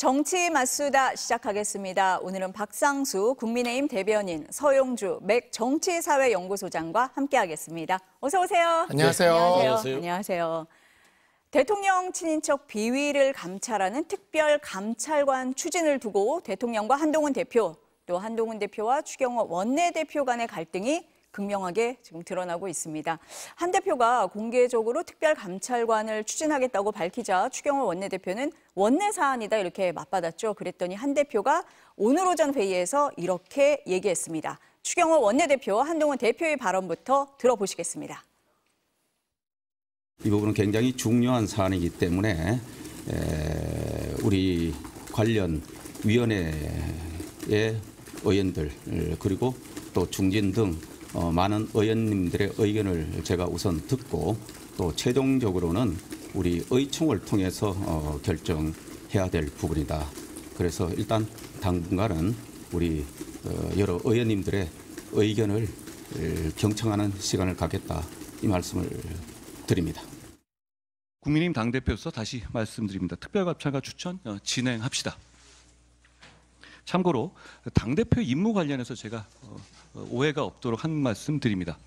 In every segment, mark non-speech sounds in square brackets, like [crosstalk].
정치 맞수다 시작하겠습니다. 오늘은 박상수 국민의힘 대변인, 서용주 맥 정치사회연구소장과 함께하겠습니다. 어서 오세요. 네, 안녕하세요. 안녕하세요. 안녕하세요. 대통령 친인척 비위를 감찰하는 특별 감찰관 추진을 두고 대통령과 한동훈 대표, 또 한동훈 대표와 추경호 원내대표 간의 갈등이 극명하게 지금 드러나고 있습니다. 한 대표가 공개적으로 특별 감찰관을 추진하겠다고 밝히자 추경호 원내대표는 원내 사안이다 이렇게 맞받았죠. 그랬더니 한 대표가 오늘 오전 회의에서 이렇게 얘기했습니다. 추경호 원내대표 한동훈 대표의 발언부터 들어보시겠습니다. 이 부분은 굉장히 중요한 사안이기 때문에 우리 관련 위원회의 의원들 그리고 또 중진 등 어, 많은 의원님들의 의견을 제가 우선 듣고 또 최종적으로는 우리 의총을 통해서 어, 결정해야 될 부분이다. 그래서 일단 당분간은 우리 어, 여러 의원님들의 의견을 경청하는 시간을 갖겠다 이 말씀을 드립니다. 국민의힘 당대표로서 다시 말씀드립니다. 특별감찰과 추천 어, 진행합시다. 참고로 당 대표 임무 관련해서 제가 어, 어, 오해가 없도록 한 말씀 드립니다.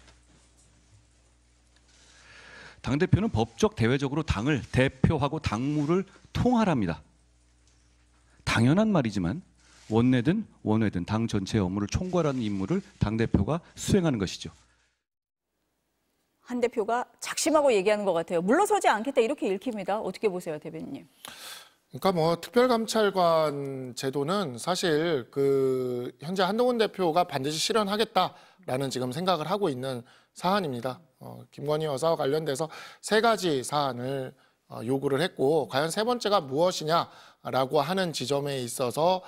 당 대표는 법적 대외적으로 당을 대표하고 당무를 통할합니다. 당연한 말이지만 원내든 원외든 당 전체의 업무를 총괄하는 임무를 당 대표가 수행하는 것이죠. 한 대표가 작심하고 얘기하는 것 같아요. 물러서지 않겠다 이렇게 읽힙니다. 어떻게 보세요, 대변인님? 그러니까 뭐 특별감찰관 제도는 사실 그 현재 한동훈 대표가 반드시 실현하겠다라는 지금 생각을 하고 있는 사안입니다. 어, 김건희 여사와 관련돼서 세 가지 사안을 어, 요구를 했고 과연 세 번째가 무엇이냐라고 하는 지점에 있어서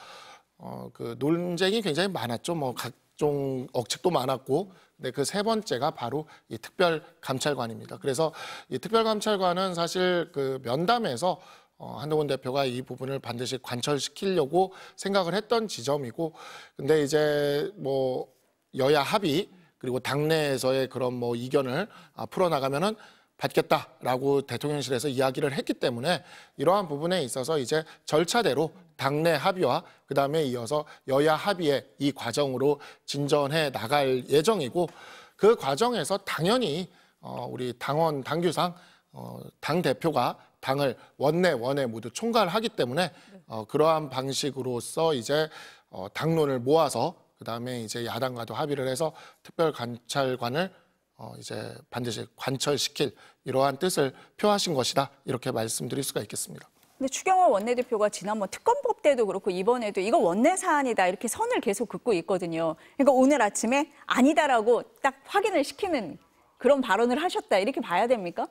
어, 그 논쟁이 굉장히 많았죠. 뭐 각종 억측도 많았고 근데 그 세 번째가 바로 이 특별감찰관입니다. 그래서 이 특별감찰관은 사실 그 면담에서 어, 한동훈 대표가 이 부분을 반드시 관철시키려고 생각을 했던 지점이고 근데 이제 뭐 여야 합의 그리고 당내에서의 그런 뭐 이견을 아, 풀어나가면은 받겠다라고 대통령실에서 이야기를 했기 때문에 이러한 부분에 있어서 이제 절차대로 당내 합의와 그다음에 이어서 여야 합의의 이 과정으로 진전해 나갈 예정이고 그 과정에서 당연히 어 우리 당원 당규상 어당 대표가 당을 원내 원외 모두 총괄하기 때문에 네. 어, 그러한 방식으로서 이제 어, 당론을 모아서 그다음에 이제 야당과도 합의를 해서 특별 관찰관을 어, 이제 반드시 관철시킬 이러한 뜻을 표하신 것이다 이렇게 말씀드릴 수가 있겠습니다. 근데 추경호 원내대표가 지난번 뭐 특검법 때도 그렇고 이번에도 이거 원내 사안이다 이렇게 선을 계속 긋고 있거든요. 그러니까 오늘 아침에 아니다라고 딱 확인을 시키는 그런 발언을 하셨다 이렇게 봐야 됩니까?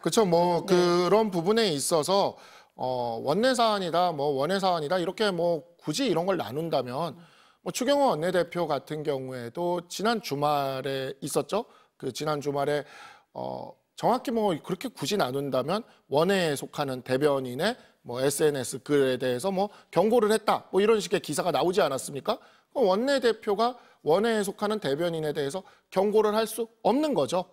그렇죠. 뭐 네. 그런 부분에 있어서 어, 원내 사안이다, 뭐 원외 사안이다 이렇게 뭐 굳이 이런 걸 나눈다면 뭐 추경호 원내대표 같은 경우에도 지난 주말에 있었죠. 그 지난 주말에 어, 정확히 뭐 그렇게 굳이 나눈다면 원외에 속하는 대변인의 뭐 SNS 글에 대해서 뭐 경고를 했다 뭐 이런 식의 기사가 나오지 않았습니까? 원내 대표가 원외에 속하는 대변인에 대해서 경고를 할 수 없는 거죠.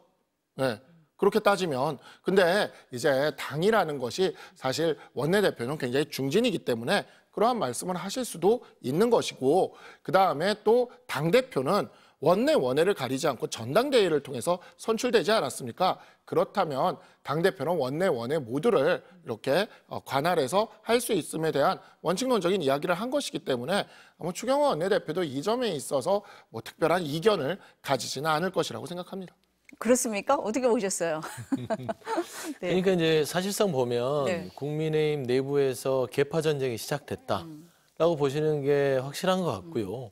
네. 그렇게 따지면 근데 이제 당이라는 것이 사실 원내대표는 굉장히 중진이기 때문에 그러한 말씀을 하실 수도 있는 것이고 그다음에 또 당대표는 원내 원외를 가리지 않고 전당대회를 통해서 선출되지 않았습니까? 그렇다면 당대표는 원내 원외 모두를 이렇게 어, 관할해서 할 수 있음에 대한 원칙론적인 이야기를 한 것이기 때문에 아마 추경호 원내대표도 이 점에 있어서 뭐 특별한 이견을 가지지는 않을 것이라고 생각합니다. 그렇습니까? 어떻게 보셨어요? [laughs] 네. 그러니까 이제 사실상 보면 네. 국민의힘 내부에서 개파 전쟁이 시작됐다라고 음. 보시는 게 확실한 것 같고요. 음.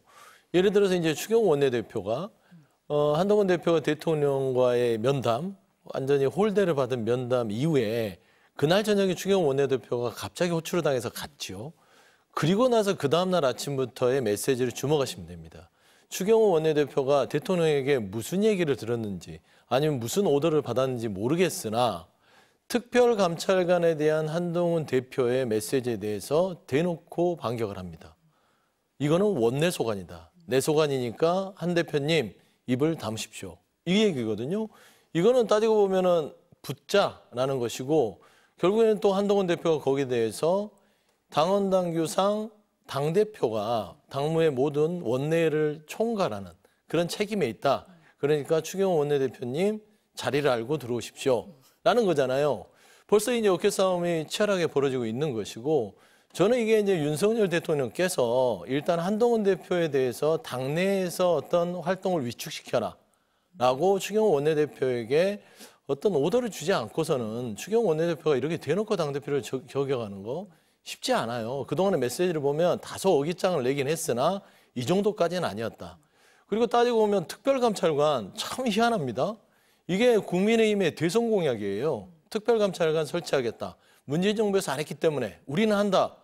예를 들어서 이제 추경 원내대표가 어, 한동훈 대표가 대통령과의 면담, 완전히 홀대를 받은 면담 이후에 그날 저녁에 추경 원내대표가 갑자기 호출을 당해서 갔지요. 그리고 나서 그 다음날 아침부터의 메시지를 주목하시면 됩니다. 추경호 원내대표가 대통령에게 무슨 얘기를 들었는지 아니면 무슨 오더를 받았는지 모르겠으나 특별감찰관에 대한 한동훈 대표의 메시지에 대해서 대놓고 반격을 합니다. 이거는 원내 소관이다. 내 소관이니까 한 대표님 입을 담으십시오. 이 얘기거든요. 이거는 따지고 보면은 붙자라는 것이고 결국에는 또 한동훈 대표가 거기에 대해서 당원당규상 당 대표가 당무의 모든 원내를 총괄하는 그런 책임에 있다. 그러니까 추경호 원내대표님 자리를 알고 들어오십시오라는 거잖아요. 벌써 이제 어깨싸움이 치열하게 벌어지고 있는 것이고 저는 이게 이제 윤석열 대통령께서 일단 한동훈 대표에 대해서 당내에서 어떤 활동을 위축시켜라라고 추경호 원내대표에게 어떤 오더를 주지 않고서는 추경호 원내대표가 이렇게 대놓고 당대표를 저, 겨격하는 거 쉽지 않아요. 그동안의 메시지를 보면 다소 어깃장을 내긴 했으나 이 정도까지는 아니었다. 그리고 따지고 보면 특별감찰관 참 희한합니다. 이게 국민의힘의 대선 공약이에요. 특별감찰관 설치하겠다. 문재인 정부에서 안 했기 때문에 우리는 한다.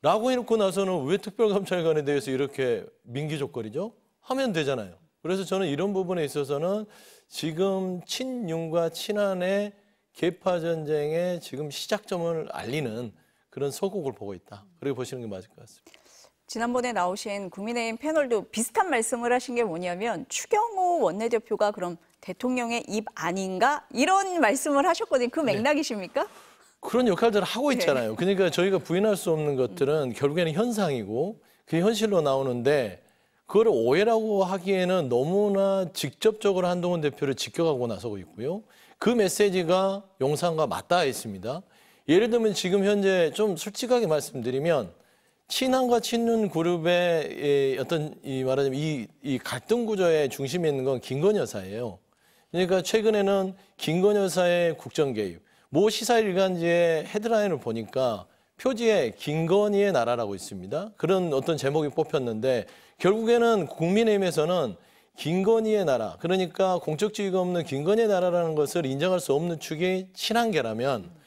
라고 해놓고 나서는 왜 특별감찰관에 대해서 이렇게 민기적거리죠? 하면 되잖아요. 그래서 저는 이런 부분에 있어서는 지금 친윤과 친한의 계파 전쟁의 지금 시작점을 알리는 그런 소극을 보고 있다. 그렇게 보시는 게 맞을 것 같습니다. 지난번에 나오신 국민의힘 패널도 비슷한 말씀을 하신 게 뭐냐면 추경호 원내대표가 그럼 대통령의 입 아닌가 이런 말씀을 하셨거든요. 그 네. 맥락이십니까? 네. 그런 역할들을 하고 네. 있잖아요. 네. 그러니까 저희가 부인할 수 없는 것들은 결국에는 현상이고 그게 현실로 나오는데 그걸 오해라고 하기에는 너무나 직접적으로 한동훈 대표를 직격하고 나서고 있고요. 그 메시지가 용산과 맞닿아 있습니다. 예를 들면 지금 현재 좀 솔직하게 말씀드리면 친한과 친윤 그룹의 예, 어떤 이 말하자면 이, 이 갈등 구조의 중심에 있는 건 김건 여사예요. 그러니까 최근에는 김건 여사의 국정 개입, 모 시사일간지의 헤드라인을 보니까 표지에 김건희의 나라라고 있습니다. 그런 어떤 제목이 뽑혔는데 결국에는 국민의힘에서는 김건희의 나라, 그러니까 공적 지위가 없는 김건희의 나라라는 것을 인정할 수 없는 축이 친한계라면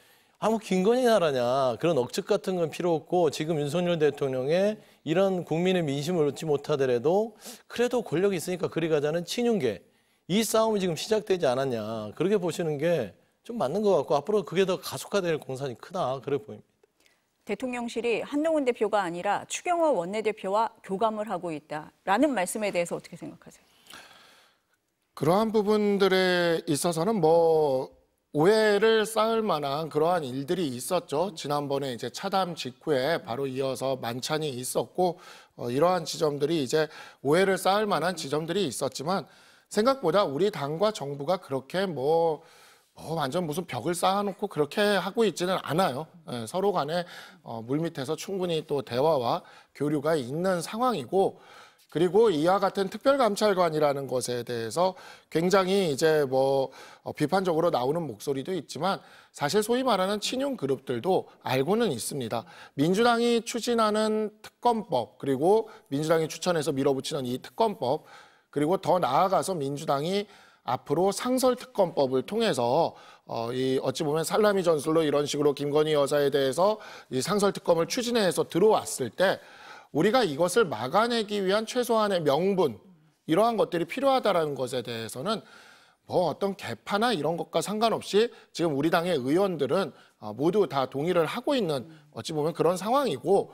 아무 김건희 나라냐 그런 억측 같은 건 필요 없고 지금 윤석열 대통령의 이런 국민의 민심을 얻지 못하더라도 그래도 권력이 있으니까 그리 가자는 친윤계 이 싸움이 지금 시작되지 않았냐 그렇게 보시는 게 좀 맞는 것 같고 앞으로 그게 더 가속화될 공산이 크다 그래 보입니다. 대통령실이 한동훈 대표가 아니라 추경호 원내대표와 교감을 하고 있다라는 말씀에 대해서 어떻게 생각하세요? 그러한 부분들에 있어서는 뭐 오해를 쌓을 만한 그러한 일들이 있었죠. 지난번에 이제 차담 직후에 바로 이어서 만찬이 있었고 어, 이러한 지점들이 이제 오해를 쌓을 만한 지점들이 있었지만 생각보다 우리 당과 정부가 그렇게 뭐, 뭐 완전 무슨 벽을 쌓아놓고 그렇게 하고 있지는 않아요. 예, 서로 간에 어, 물밑에서 충분히 또 대화와 교류가 있는 상황이고 그리고 이와 같은 특별감찰관이라는 것에 대해서 굉장히 이제 뭐 어, 비판적으로 나오는 목소리도 있지만 사실 소위 말하는 친윤 그룹들도 알고는 있습니다. 민주당이 추진하는 특검법 그리고 민주당이 추천해서 밀어붙이는 이 특검법 그리고 더 나아가서 민주당이 앞으로 상설특검법을 통해서 어, 이 어찌 보면 살라미 전술로 이런 식으로 김건희 여사에 대해서 이 상설특검을 추진해서 들어왔을 때 우리가 이것을 막아내기 위한 최소한의 명분 이러한 것들이 필요하다라는 것에 대해서는 뭐 어떤 개파나 이런 것과 상관없이 지금 우리 당의 의원들은 어, 모두 다 동의를 하고 있는 어찌 보면 그런 상황이고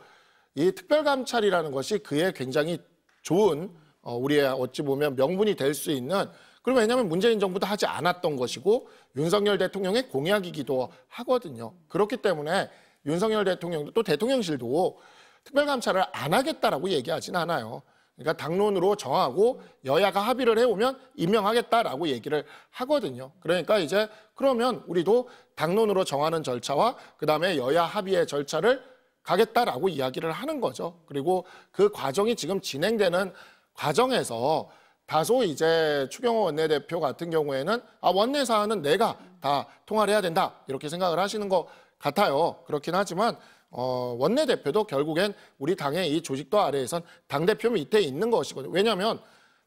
이 특별감찰이라는 것이 그에 굉장히 좋은 어, 우리의 어찌 보면 명분이 될 수 있는 그리고 왜냐하면 문재인 정부도 하지 않았던 것이고 윤석열 대통령의 공약이기도 하거든요. 그렇기 때문에 윤석열 대통령도 또 대통령실도 특별감찰을 안 하겠다라고 얘기하진 않아요. 그러니까 당론으로 정하고 여야가 합의를 해오면 임명하겠다라고 얘기를 하거든요. 그러니까 이제 그러면 우리도 당론으로 정하는 절차와 그다음에 여야 합의의 절차를 가겠다라고 이야기를 하는 거죠. 그리고 그 과정이 지금 진행되는 과정에서 다소 이제 추경호 원내대표 같은 경우에는 아 원내 사안은 내가 다 통화를 해야 된다 이렇게 생각을 하시는 것 같아요. 그렇긴 하지만 어, 원내대표도 결국엔 우리 당의 이 조직도 아래에선 당대표 밑에 있는 것이거든요. 왜냐하면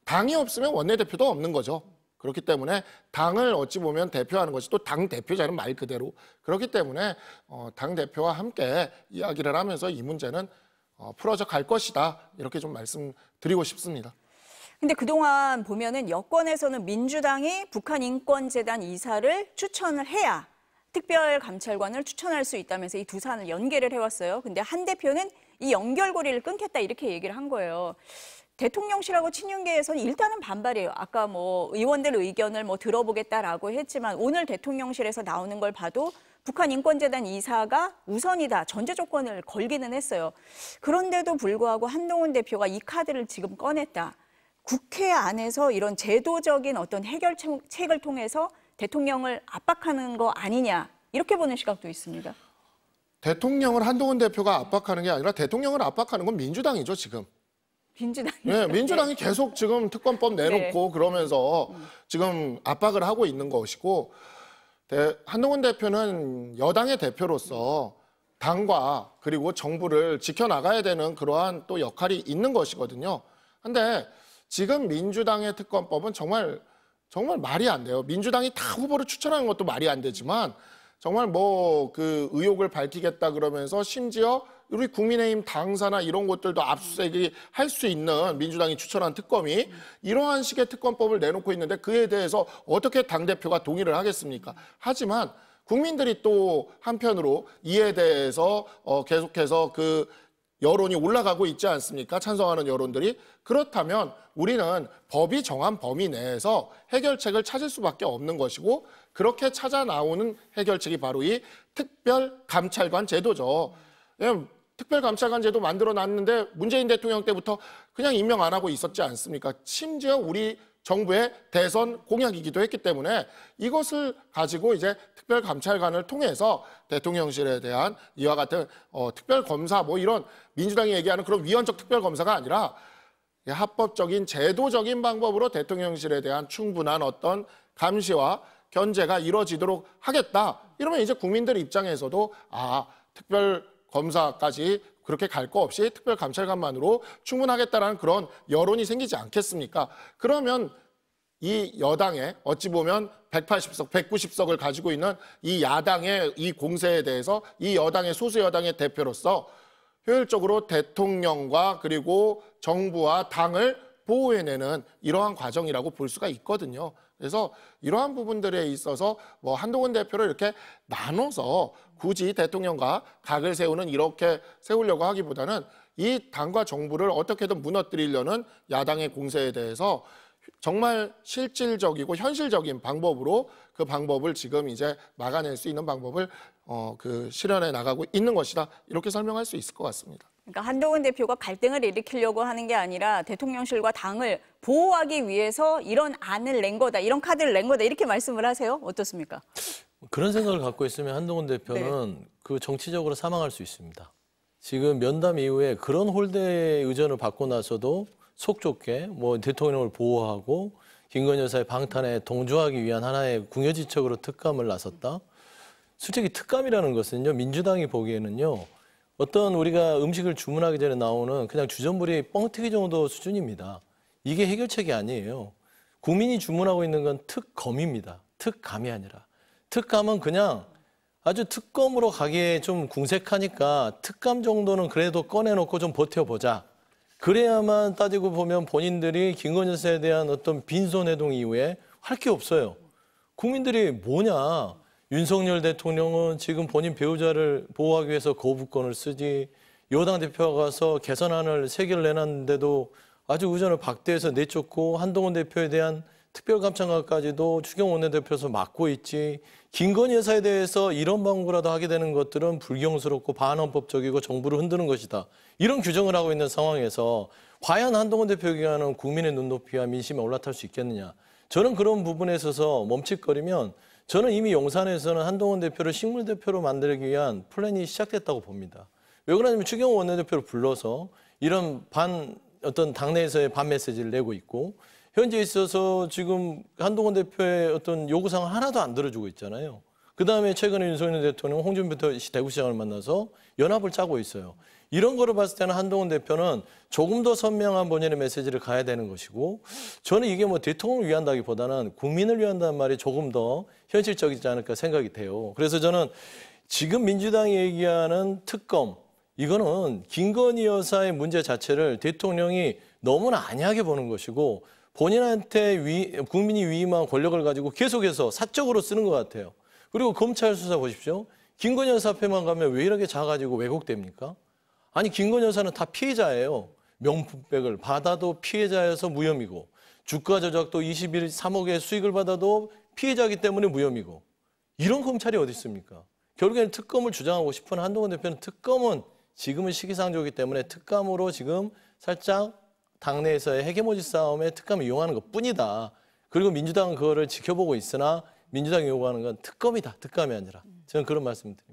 당이 없으면 원내대표도 없는 거죠. 그렇기 때문에 당을 어찌 보면 대표하는 것이 또 당 대표자는 말 그대로 그렇기 때문에 어, 당 대표와 함께 이야기를 하면서 이 문제는 어, 풀어져 갈 것이다 이렇게 좀 말씀드리고 싶습니다. 근데 그동안 보면은 여권에서는 민주당이 북한 인권재단 이사를 추천을 해야 특별 감찰관을 추천할 수 있다면서 이 두 사안을 연계를 해왔어요. 근데 한 대표는 이 연결고리를 끊겠다 이렇게 얘기를 한 거예요. 대통령실하고 친윤계에서는 일단은 반발이에요. 아까 뭐 의원들 의견을 뭐 들어보겠다라고 했지만 오늘 대통령실에서 나오는 걸 봐도 북한 인권재단 이사가 우선이다 전제 조건을 걸기는 했어요. 그런데도 불구하고 한동훈 대표가 이 카드를 지금 꺼냈다. 국회 안에서 이런 제도적인 어떤 해결책을 통해서 대통령을 압박하는 거 아니냐 이렇게 보는 시각도 있습니다. 대통령을 한동훈 대표가 압박하는 게 아니라 대통령을 압박하는 건 민주당이죠 지금. 민주당이. 네, 네, 민주당이 계속 지금 특검법 내놓고 네. 그러면서 음. 지금 압박을 하고 있는 것이고 한동훈 대표는 여당의 대표로서 당과 그리고 정부를 지켜나가야 되는 그러한 또 역할이 있는 것이거든요. 근데 지금 민주당의 특검법은 정말 정말 말이 안 돼요. 민주당이 다 후보를 추천하는 것도 말이 안 되지만 정말 뭐 그 의혹을 밝히겠다 그러면서 심지어 우리 국민의힘 당사나 이런 것들도 압수수색이 할 수 있는 민주당이 추천한 특검이 이러한 식의 특검법을 내놓고 있는데 그에 대해서 어떻게 당대표가 동의를 하겠습니까? 하지만 국민들이 또 한편으로 이에 대해서 어, 계속해서 그 여론이 올라가고 있지 않습니까? 찬성하는 여론들이. 그렇다면 우리는 법이 정한 범위 내에서 해결책을 찾을 수밖에 없는 것이고 그렇게 찾아 나오는 해결책이 바로 이 특별 감찰관 제도죠. 특별 감찰관 제도 만들어 놨는데 문재인 대통령 때부터 그냥 임명 안 하고 있었지 않습니까? 심지어 우리 정부의 대선 공약이기도 했기 때문에 이것을 가지고 이제 특별감찰관을 통해서 대통령실에 대한 이와 같은 어, 특별검사 뭐 이런 민주당이 얘기하는 그런 위헌적 특별검사가 아니라 예, 합법적인 제도적인 방법으로 대통령실에 대한 충분한 어떤 감시와 견제가 이루어지도록 하겠다. 이러면 이제 국민들 입장에서도 아 특별검사까지 그렇게 갈 거 없이 특별감찰관만으로 충분하겠다라는 그런 여론이 생기지 않겠습니까? 그러면 이 여당에 어찌 보면 180석, 190석을 가지고 있는 이 야당의 이 공세에 대해서 이 여당의 소수 여당의 대표로서 효율적으로 대통령과 그리고 정부와 당을 보호해내는 이러한 과정이라고 볼 수가 있거든요. 그래서 이러한 부분들에 있어서 뭐 한동훈 대표를 이렇게 나눠서 굳이 대통령과 각을 세우는 이렇게 세우려고 하기보다는 이 당과 정부를 어떻게든 무너뜨리려는 야당의 공세에 대해서 정말 실질적이고 현실적인 방법으로 그 방법을 지금 이제 막아낼 수 있는 방법을 어, 그 실현해 나가고 있는 것이다. 이렇게 설명할 수 있을 것 같습니다. 그러니까 한동훈 대표가 갈등을 일으키려고 하는 게 아니라 대통령실과 당을 보호하기 위해서 이런 안을 낸 거다, 이런 카드를 낸 거다 이렇게 말씀을 하세요. 어떻습니까? 그런 생각을 갖고 있으면 한동훈 대표는 네. 그 정치적으로 사망할 수 있습니다. 지금 면담 이후에 그런 홀대의 의전을 받고 나서도 속 좋게 뭐 대통령을 보호하고 김건 여사의 방탄에 동조하기 위한 하나의 궁여지척으로 특감을 나섰다. 솔직히 특감이라는 것은요 민주당이 보기에는요 어떤 우리가 음식을 주문하기 전에 나오는 그냥 주전부리 뻥튀기 정도 수준입니다. 이게 해결책이 아니에요. 국민이 주문하고 있는 건 특검입니다. 특감이 아니라. 특감은 그냥 아주 특검으로 가기에 좀 궁색하니까 특감 정도는 그래도 꺼내놓고 좀 버텨보자. 그래야만 따지고 보면 본인들이 김건희 씨에 대한 어떤 빈손해동 이후에 할 게 없어요. 국민들이 뭐냐. 윤석열 대통령은 지금 본인 배우자를 보호하기 위해서 거부권을 쓰지 여당 대표가 가서 개선안을 세 개를 내놨는데도 아주 우전을 박대해서 내쫓고 한동훈 대표에 대한 특별감찰관까지도 추경 원내대표에서 맡고 있지 김건희 여사에 대해서 이런 방구라도 하게 되는 것들은 불경스럽고 반헌법적이고 정부를 흔드는 것이다. 이런 규정을 하고 있는 상황에서 과연 한동훈 대표 기간은 국민의 눈높이와 민심에 올라탈 수 있겠느냐. 저는 그런 부분에 있어서 멈칫거리면 저는 이미 용산에서는 한동훈 대표를 식물 대표로 만들기 위한 플랜이 시작됐다고 봅니다. 왜 그러냐면 추경호 원내대표를 불러서 이런 반 어떤 당내에서의 반 메시지를 내고 있고 현재 있어서 지금 한동훈 대표의 어떤 요구사항 하나도 안 들어주고 있잖아요. 그다음에 최근에 윤석열 대통령 홍준표 대구시장을 만나서 연합을 짜고 있어요. 이런 거를 봤을 때는 한동훈 대표는 조금 더 선명한 본인의 메시지를 가야 되는 것이고 저는 이게 뭐 대통령을 위한다기보다는 국민을 위한다는 말이 조금 더 현실적이지 않을까 생각이 돼요. 그래서 저는 지금 민주당이 얘기하는 특검 이거는 김건희 여사의 문제 자체를 대통령이 너무나 안이하게 보는 것이고 본인한테 위, 국민이 위임한 권력을 가지고 계속해서 사적으로 쓰는 것 같아요. 그리고 검찰 수사 보십시오. 김건희 여사 앞에만 가면 왜 이렇게 작아지고 왜곡됩니까? 아니 김건희 여사는 다 피해자예요. 명품백을 받아도 피해자여서 무혐의고 주가 조작도 21, 3억의 수익을 받아도 피해자이기 때문에 무혐의고 이런 검찰이 어디 있습니까? 결국에는 특검을 주장하고 싶은 한동훈 대표는 특검은 지금은 시기상조이기 때문에 특감으로 지금 살짝 당내에서의 헤게모니 싸움에 특감을 이용하는 것뿐이다. 그리고 민주당은 그거를 지켜보고 있으나 민주당이 요구하는 건 특검이다. 특감이 아니라 저는 그런 말씀을 드립니다.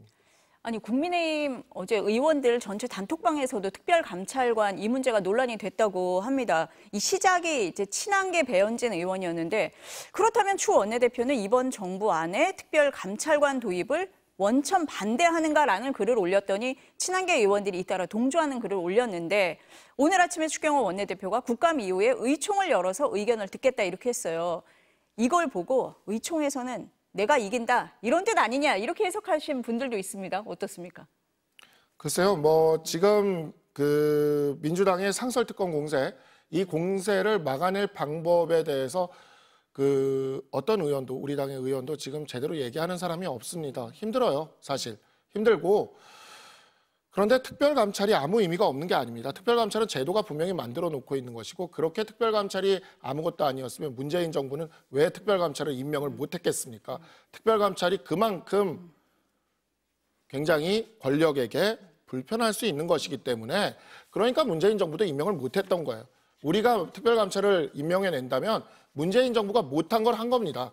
아니 국민의힘 어제 의원들 전체 단톡방에서도 특별 감찰관 이 문제가 논란이 됐다고 합니다. 이 시작이 이제 친한계 배현진 의원이었는데 그렇다면 추 원내대표는 이번 정부 안에 특별 감찰관 도입을 원천 반대하는가라는 글을 올렸더니 친한계 의원들이 잇따라 동조하는 글을 올렸는데 오늘 아침에 추경호 원내대표가 국감 이후에 의총을 열어서 의견을 듣겠다 이렇게 했어요. 이걸 보고 의총에서는 내가 이긴다 이런 뜻 아니냐 이렇게 해석하신 분들도 있습니다. 어떻습니까? 글쎄요, 뭐 지금 그 민주당의 상설특권 공세 이 공세를 막아낼 방법에 대해서 그 어떤 의원도 우리 당의 의원도 지금 제대로 얘기하는 사람이 없습니다. 힘들어요, 사실 힘들고 그런데 특별감찰이 아무 의미가 없는 게 아닙니다. 특별감찰은 제도가 분명히 만들어 놓고 있는 것이고 그렇게 특별감찰이 아무것도 아니었으면 문재인 정부는 왜 특별감찰을 임명을 못했겠습니까? 특별감찰이 그만큼 굉장히 권력에게 불편할 수 있는 것이기 때문에 그러니까 문재인 정부도 임명을 못했던 거예요. 우리가 특별감찰을 임명해낸다면 문재인 정부가 못한 걸 한 겁니다.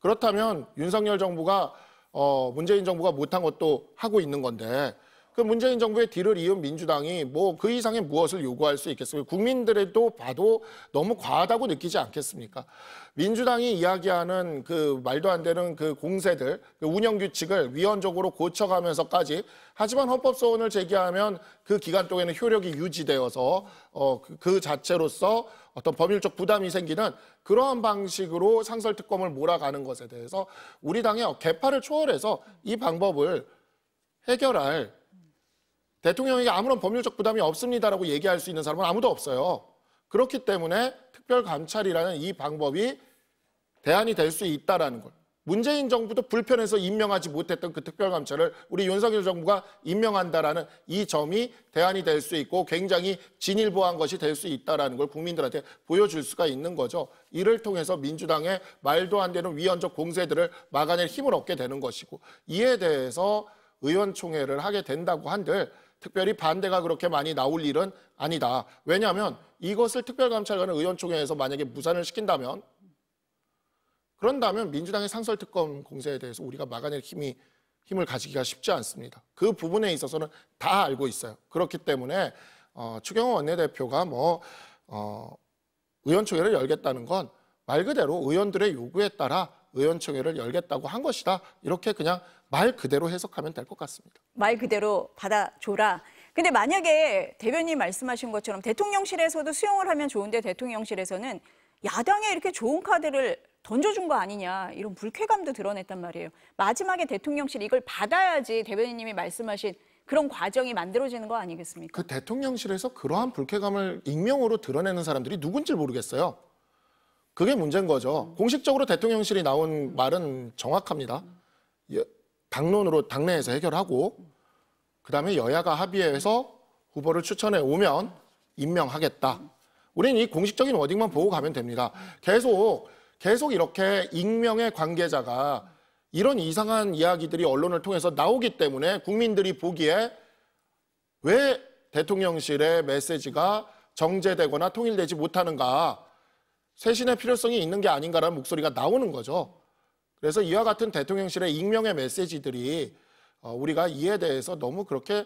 그렇다면 윤석열 정부가 어, 문재인 정부가 못한 것도 하고 있는 건데 그 문재인 정부의 뒤를 이은 민주당이 뭐 그 이상의 무엇을 요구할 수 있겠습니까? 국민들도 에 봐도 너무 과하다고 느끼지 않겠습니까? 민주당이 이야기하는 그 말도 안 되는 그 공세들, 그 운영 규칙을 위헌적으로 고쳐가면서까지 하지만 헌법 소원을 제기하면 그 기간 동안에는 효력이 유지되어서 어, 그, 그 자체로서 어떤 법률적 부담이 생기는 그러한 방식으로 상설 특검을 몰아가는 것에 대해서 우리 당의 개파를 초월해서 이 방법을 해결할 대통령에게 아무런 법률적 부담이 없습니다라고 얘기할 수 있는 사람은 아무도 없어요. 그렇기 때문에 특별감찰이라는 이 방법이 대안이 될 수 있다라는 걸. 문재인 정부도 불편해서 임명하지 못했던 그 특별감찰을 우리 윤석열 정부가 임명한다라는 이 점이 대안이 될 수 있고 굉장히 진일보한 것이 될 수 있다라는 걸 국민들한테 보여줄 수가 있는 거죠. 이를 통해서 민주당의 말도 안 되는 위헌적 공세들을 막아낼 힘을 얻게 되는 것이고 이에 대해서 의원총회를 하게 된다고 한들 특별히 반대가 그렇게 많이 나올 일은 아니다. 왜냐하면 이것을 특별감찰관은 의원총회에서 만약에 무산을 시킨다면 그런다면 민주당의 상설특검 공세에 대해서 우리가 막아낼 힘이 힘을 가지기가 쉽지 않습니다. 그 부분에 있어서는 다 알고 있어요. 그렇기 때문에 어, 추경호 원내대표가 뭐 어, 의원총회를 열겠다는 건 말 그대로 의원들의 요구에 따라 의원총회를 열겠다고 한 것이다. 이렇게 그냥 말 그대로 해석하면 될 것 같습니다. 말 그대로 받아줘라. 근데 만약에 대변인 말씀하신 것처럼 대통령실에서도 수용을 하면 좋은데 대통령실에서는 야당에 이렇게 좋은 카드를 던져준 거 아니냐 이런 불쾌감도 드러냈단 말이에요. 마지막에 대통령실 이걸 받아야지 대변인님이 말씀하신 그런 과정이 만들어지는 거 아니겠습니까? 그 대통령실에서 그러한 불쾌감을 익명으로 드러내는 사람들이 누군지 모르겠어요. 그게 문제인 거죠. 공식적으로 대통령실이 나온 말은 정확합니다. 당론으로 당내에서 해결하고 그다음에 여야가 합의해서 후보를 추천해 오면 임명하겠다. 우리는 이 공식적인 워딩만 보고 가면 됩니다. 계속 계속 이렇게 익명의 관계자가 이런 이상한 이야기들이 언론을 통해서 나오기 때문에 국민들이 보기에 왜 대통령실의 메시지가 정제되거나 통일되지 못하는가 쇄신의 필요성이 있는 게 아닌가라는 목소리가 나오는 거죠. 그래서 이와 같은 대통령실의 익명의 메시지들이 어, 우리가 이에 대해서 너무 그렇게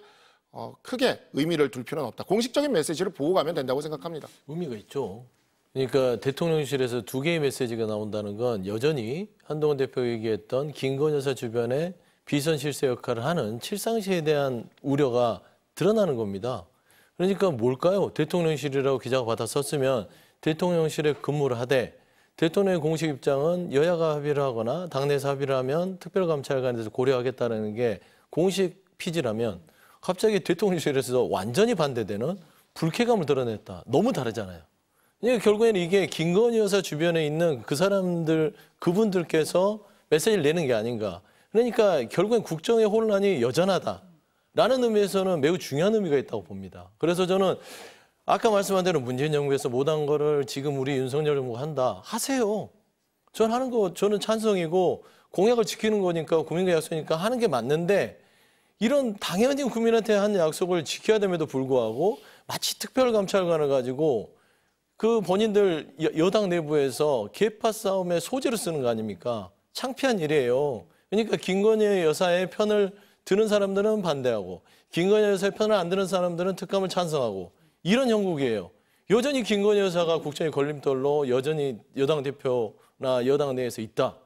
어, 크게 의미를 둘 필요는 없다. 공식적인 메시지를 보고 가면 된다고 생각합니다. 의미가 있죠. 그러니까 대통령실에서 두 개의 메시지가 나온다는 건 여전히 한동훈 대표 얘기했던 김건 여사 주변에 비선 실세 역할을 하는 칠상시에 대한 우려가 드러나는 겁니다. 그러니까 뭘까요? 대통령실이라고 기자가 받아 썼으면 대통령실에 근무를 하되 대통령의 공식 입장은 여야가 합의를 하거나 당내에서 합의를 하면 특별감찰관에서 고려하겠다는 게 공식 피지라면 갑자기 대통령실에서 완전히 반대되는 불쾌감을 드러냈다. 너무 다르잖아요. 그러니까 결국에는 이게 김건희 여사 주변에 있는 그 사람들, 그분들께서 메시지를 내는 게 아닌가. 그러니까 결국엔 국정의 혼란이 여전하다라는 의미에서는 매우 중요한 의미가 있다고 봅니다. 그래서 저는 아까 말씀한 대로 문재인 정부에서 못한 거를 지금 우리 윤석열 정부가 한다. 하세요. 전 하는 거 저는 찬성이고 공약을 지키는 거니까 국민과 약속이니까 하는 게 맞는데 이런 당연히 국민한테 한 약속을 지켜야 됨에도 불구하고 마치 특별감찰관을 가지고 그 본인들 여당 내부에서 개파 싸움의 소재로 쓰는 거 아닙니까? 창피한 일이에요. 그러니까 김건희 여사의 편을 드는 사람들은 반대하고 김건희 여사의 편을 안 드는 사람들은 특감을 찬성하고 이런 형국이에요. 여전히 김건희 여사가 국정의 걸림돌로 여전히 여당 대표나 여당 내에서 있다.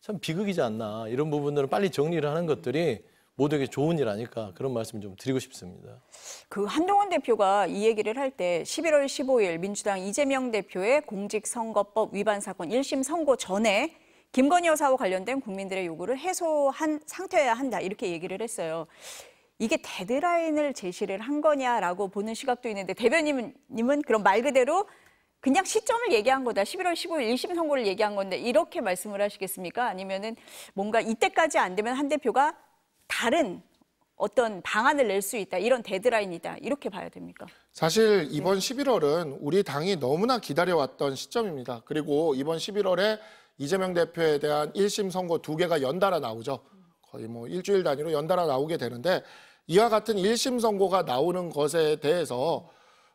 참 비극이지 않나. 이런 부분들은 빨리 정리를 하는 것들이 모두에게 좋은 일 아닐까 그런 말씀 을좀 드리고 싶습니다. 그 한동훈 대표가 이 얘기를 할 때 11월 15일 민주당 이재명 대표의 공직선거법 위반 사건 1심 선고 전에 김건희 여사와 관련된 국민들의 요구를 해소한 상태여야 한다 이렇게 얘기를 했어요. 이게 데드라인을 제시를 한 거냐라고 보는 시각도 있는데 대변인님은 그럼 말 그대로 그냥 시점을 얘기한 거다. 11월 15일 1심 선고를 얘기한 건데 이렇게 말씀을 하시겠습니까? 아니면은 뭔가 이때까지 안 되면 한 대표가 다른 어떤 방안을 낼 수 있다. 이런 데드라인이다. 이렇게 봐야 됩니까? 사실 네. 이번 네. 11월은 우리 당이 너무나 기다려왔던 시점입니다. 그리고 이번 11월에 이재명 대표에 대한 1심 선고 두 개가 연달아 나오죠. 거의 뭐 일주일 단위로 연달아 나오게 되는데 이와 같은 1심 선고가 나오는 것에 대해서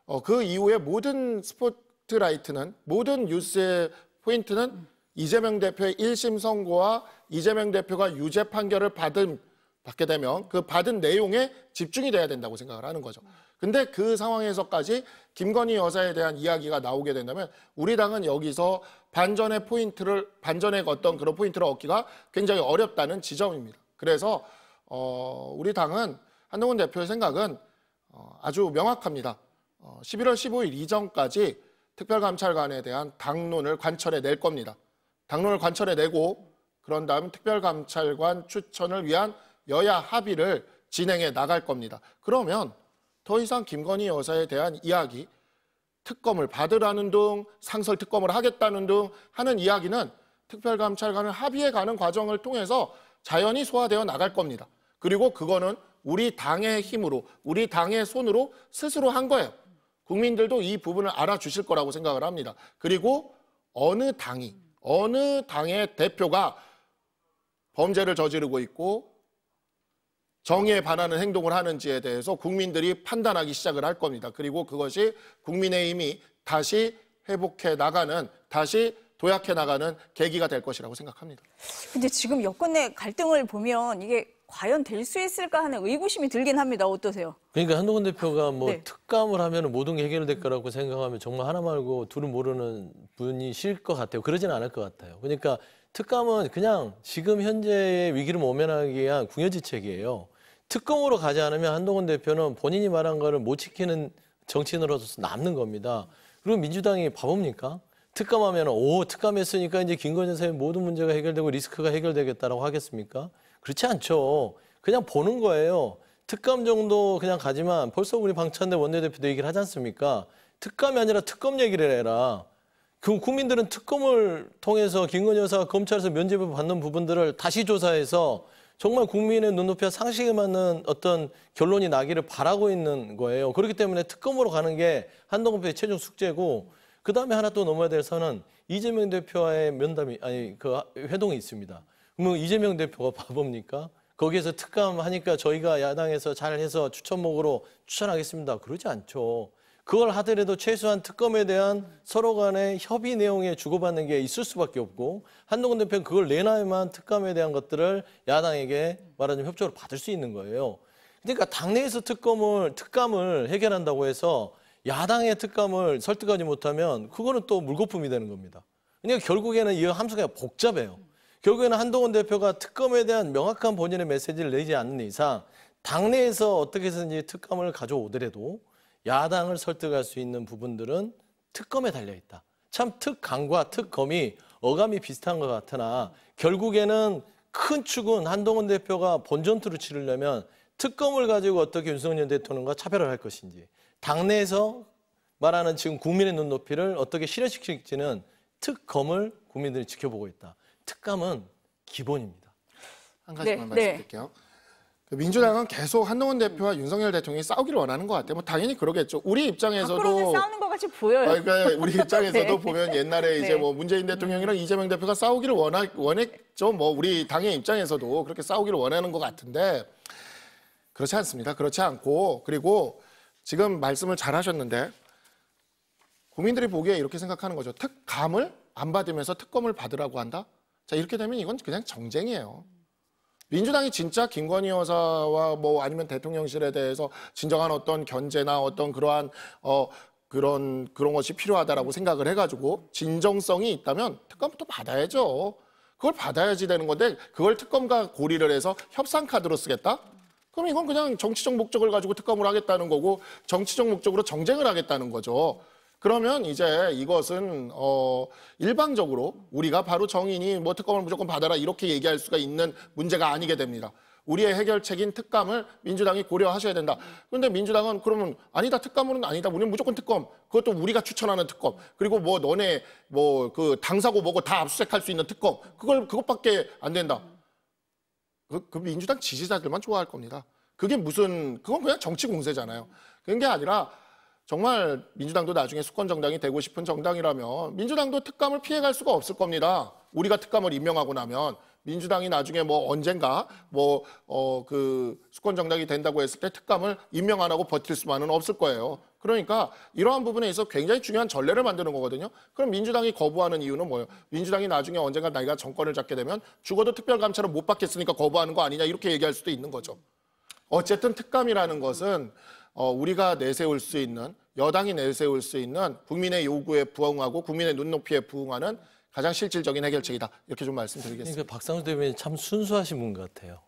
어, 그 이후에 모든 스포트라이트는 모든 뉴스의 포인트는 이재명 대표의 1심 선고와 이재명 대표가 유죄 판결을 받은 받게 되면 그 받은 내용에 집중이 돼야 된다고 생각을 하는 거죠. 근데 그 상황에서까지 김건희 여사에 대한 이야기가 나오게 된다면 우리 당은 여기서 반전의 포인트를 반전의 어떤 그런 포인트를 얻기가 굉장히 어렵다는 지점입니다. 그래서 어 우리 당은 한동훈 대표의 생각은 어, 아주 명확합니다. 11월 어, 15일 이전까지 특별감찰관에 대한 당론을 관철해 낼 겁니다. 당론을 관철해 내고 그런 다음 특별감찰관 추천을 위한 여야 합의를 진행해 나갈 겁니다. 그러면 더 이상 김건희 여사에 대한 이야기, 특검을 받으라는 등 상설 특검을 하겠다는 등 하는 이야기는 특별감찰관을 합의해 가는 과정을 통해서 자연히 소화되어 나갈 겁니다. 그리고 그거는 우리 당의 힘으로 우리 당의 손으로 스스로 한 거예요. 국민들도 이 부분을 알아주실 거라고 생각을 합니다. 그리고 어느 당이 어느 당의 대표가 범죄를 저지르고 있고 정의에 반하는 행동을 하는지에 대해서 국민들이 판단하기 시작을 할 겁니다. 그리고 그것이 국민의힘이 다시 회복해 나가는 다시 도약해 나가는 계기가 될 것이라고 생각합니다. 근데 지금 여권 내 갈등을 보면 이게 과연 될 수 있을까 하는 의구심이 들긴 합니다. 어떠세요? 그러니까 한동훈 대표가 뭐 네. 특감을 하면 모든 게 해결될 거라고 생각하면 정말 하나 말고 둘을 모르는 분이실 것 같아요. 그러진 않을 것 같아요. 그러니까 특감은 그냥 지금 현재의 위기를 모면하기 위한 궁여지책이에요. 특검으로 가지 않으면 한동훈 대표는 본인이 말한 거를 못 지키는 정치인으로서 남는 겁니다. 그리고 민주당이 바보입니까? 특감하면 오 특감했으니까 이제 김건희 사의 모든 문제가 해결되고 리스크가 해결되겠다라고 하겠습니까? 그렇지 않죠. 그냥 보는 거예요. 특감 정도 그냥 가지만 벌써 우리 방찬대 원내대표도 얘기를 하지 않습니까? 특감이 아니라 특검 얘기를 해라. 그 국민들은 특검을 통해서 김건희 여사가 검찰에서 면죄부 받는 부분들을 다시 조사해서 정말 국민의 눈높이와 상식에 맞는 어떤 결론이 나기를 바라고 있는 거예요. 그렇기 때문에 특검으로 가는 게 한동훈 대표의 최종 숙제고 그다음에 하나 또 넘어야 될 선은 이재명 대표와의 면담이 아니 그 회동이 있습니다. 그러면 이재명 대표가 [laughs] 바보입니까? 거기에서 특감하니까 저희가 야당에서 잘해서 추천목으로 추천하겠습니다. 그러지 않죠. 그걸 하더라도 최소한 특검에 대한 서로 간의 협의 내용에 주고받는 게 있을 수밖에 없고 한동훈 대표는 그걸 내놔야만 특검에 대한 것들을 야당에게 말하자면 협조를 받을 수 있는 거예요. 그러니까 당내에서 특검을 특감을 해결한다고 해서 야당의 특감을 설득하지 못하면 그거는 또 물거품이 되는 겁니다. 그러니까 결국에는 이 함수가 복잡해요. 결국에는 한동훈 대표가 특검에 대한 명확한 본인의 메시지를 내지 않는 이상 당내에서 어떻게 해서든지 특검을 가져오더라도 야당을 설득할 수 있는 부분들은 특검에 달려있다. 참 특강과 특검이 어감이 비슷한 것 같으나 결국에는 큰 축은 한동훈 대표가 본전투를 치르려면 특검을 가지고 어떻게 윤석열 대통령과 차별을 할 것인지 당내에서 말하는 지금 국민의 눈높이를 어떻게 실현시킬지는 특검을 국민들이 지켜보고 있다. 특감은 기본입니다. 한 가지만 네, 네. 말씀드릴게요. 네. 민주당은 계속 한동훈 대표와 윤석열 대통령이 싸우기를 원하는 것 같아요. 뭐 당연히 그러겠죠. 우리 입장에서도 싸우는 것 같이 보여요. 아, 그러니까 [laughs] 우리 입장에서도 네. 보면 옛날에 이제 네. 뭐 문재인 대통령이랑 음. 이재명 대표가 싸우기를 원하, 원했죠. 뭐 우리 당의 입장에서도 그렇게 싸우기를 원하는 것 같은데 그렇지 않습니다. 그렇지 않고 그리고 지금 말씀을 잘 하셨는데 국민들이 보기에 이렇게 생각하는 거죠. 특감을 안 받으면서 특검을 받으라고 한다? 자, 이렇게 되면 이건 그냥 정쟁이에요. 민주당이 진짜 김건희 여사와 뭐 아니면 대통령실에 대해서 진정한 어떤 견제나 어떤 그러한 어 그런 그런 것이 필요하다라고 생각을 해가지고 진정성이 있다면 특검부터 받아야죠. 그걸 받아야지 되는 건데 그걸 특검과 고리를 해서 협상 카드로 쓰겠다? 그럼 이건 그냥 정치적 목적을 가지고 특검을 하겠다는 거고 정치적 목적으로 정쟁을 하겠다는 거죠. 그러면 이제 이것은 어 일방적으로 우리가 바로 정인이 뭐 특검을 무조건 받아라 이렇게 얘기할 수가 있는 문제가 아니게 됩니다. 우리의 해결책인 특감을 민주당이 고려하셔야 된다. 그런데 민주당은 그러면 아니다 특감은 아니다. 우리는 무조건 특검. 그것도 우리가 추천하는 특검. 그리고 뭐 너네 뭐 그 당사고 뭐고 다 압수수색할 수 있는 특검. 그걸 그것밖에 안 된다. 그, 그 민주당 지지자들만 좋아할 겁니다. 그게 무슨 그건 그냥 정치 공세잖아요. 그런 게 아니라 정말 민주당도 나중에 수권 정당이 되고 싶은 정당이라면 민주당도 특감을 피해갈 수가 없을 겁니다. 우리가 특감을 임명하고 나면 민주당이 나중에 뭐 언젠가 뭐 어 그 수권 정당이 된다고 했을 때 특감을 임명 안 하고 버틸 수만은 없을 거예요. 그러니까 이러한 부분에 있어 굉장히 중요한 전례를 만드는 거거든요. 그럼 민주당이 거부하는 이유는 뭐예요? 민주당이 나중에 언젠가 내가 정권을 잡게 되면 죽어도 특별감찰을 못 받겠으니까 거부하는 거 아니냐 이렇게 얘기할 수도 있는 거죠. 어쨌든 특감이라는 것은 어, 우리가 내세울 수 있는 여당이 내세울 수 있는 국민의 요구에 부응하고 국민의 눈높이에 부응하는 가장 실질적인 해결책이다 이렇게 좀 말씀드리겠습니다. 그러니까 박상수 대변인 참 순수하신 분 같아요.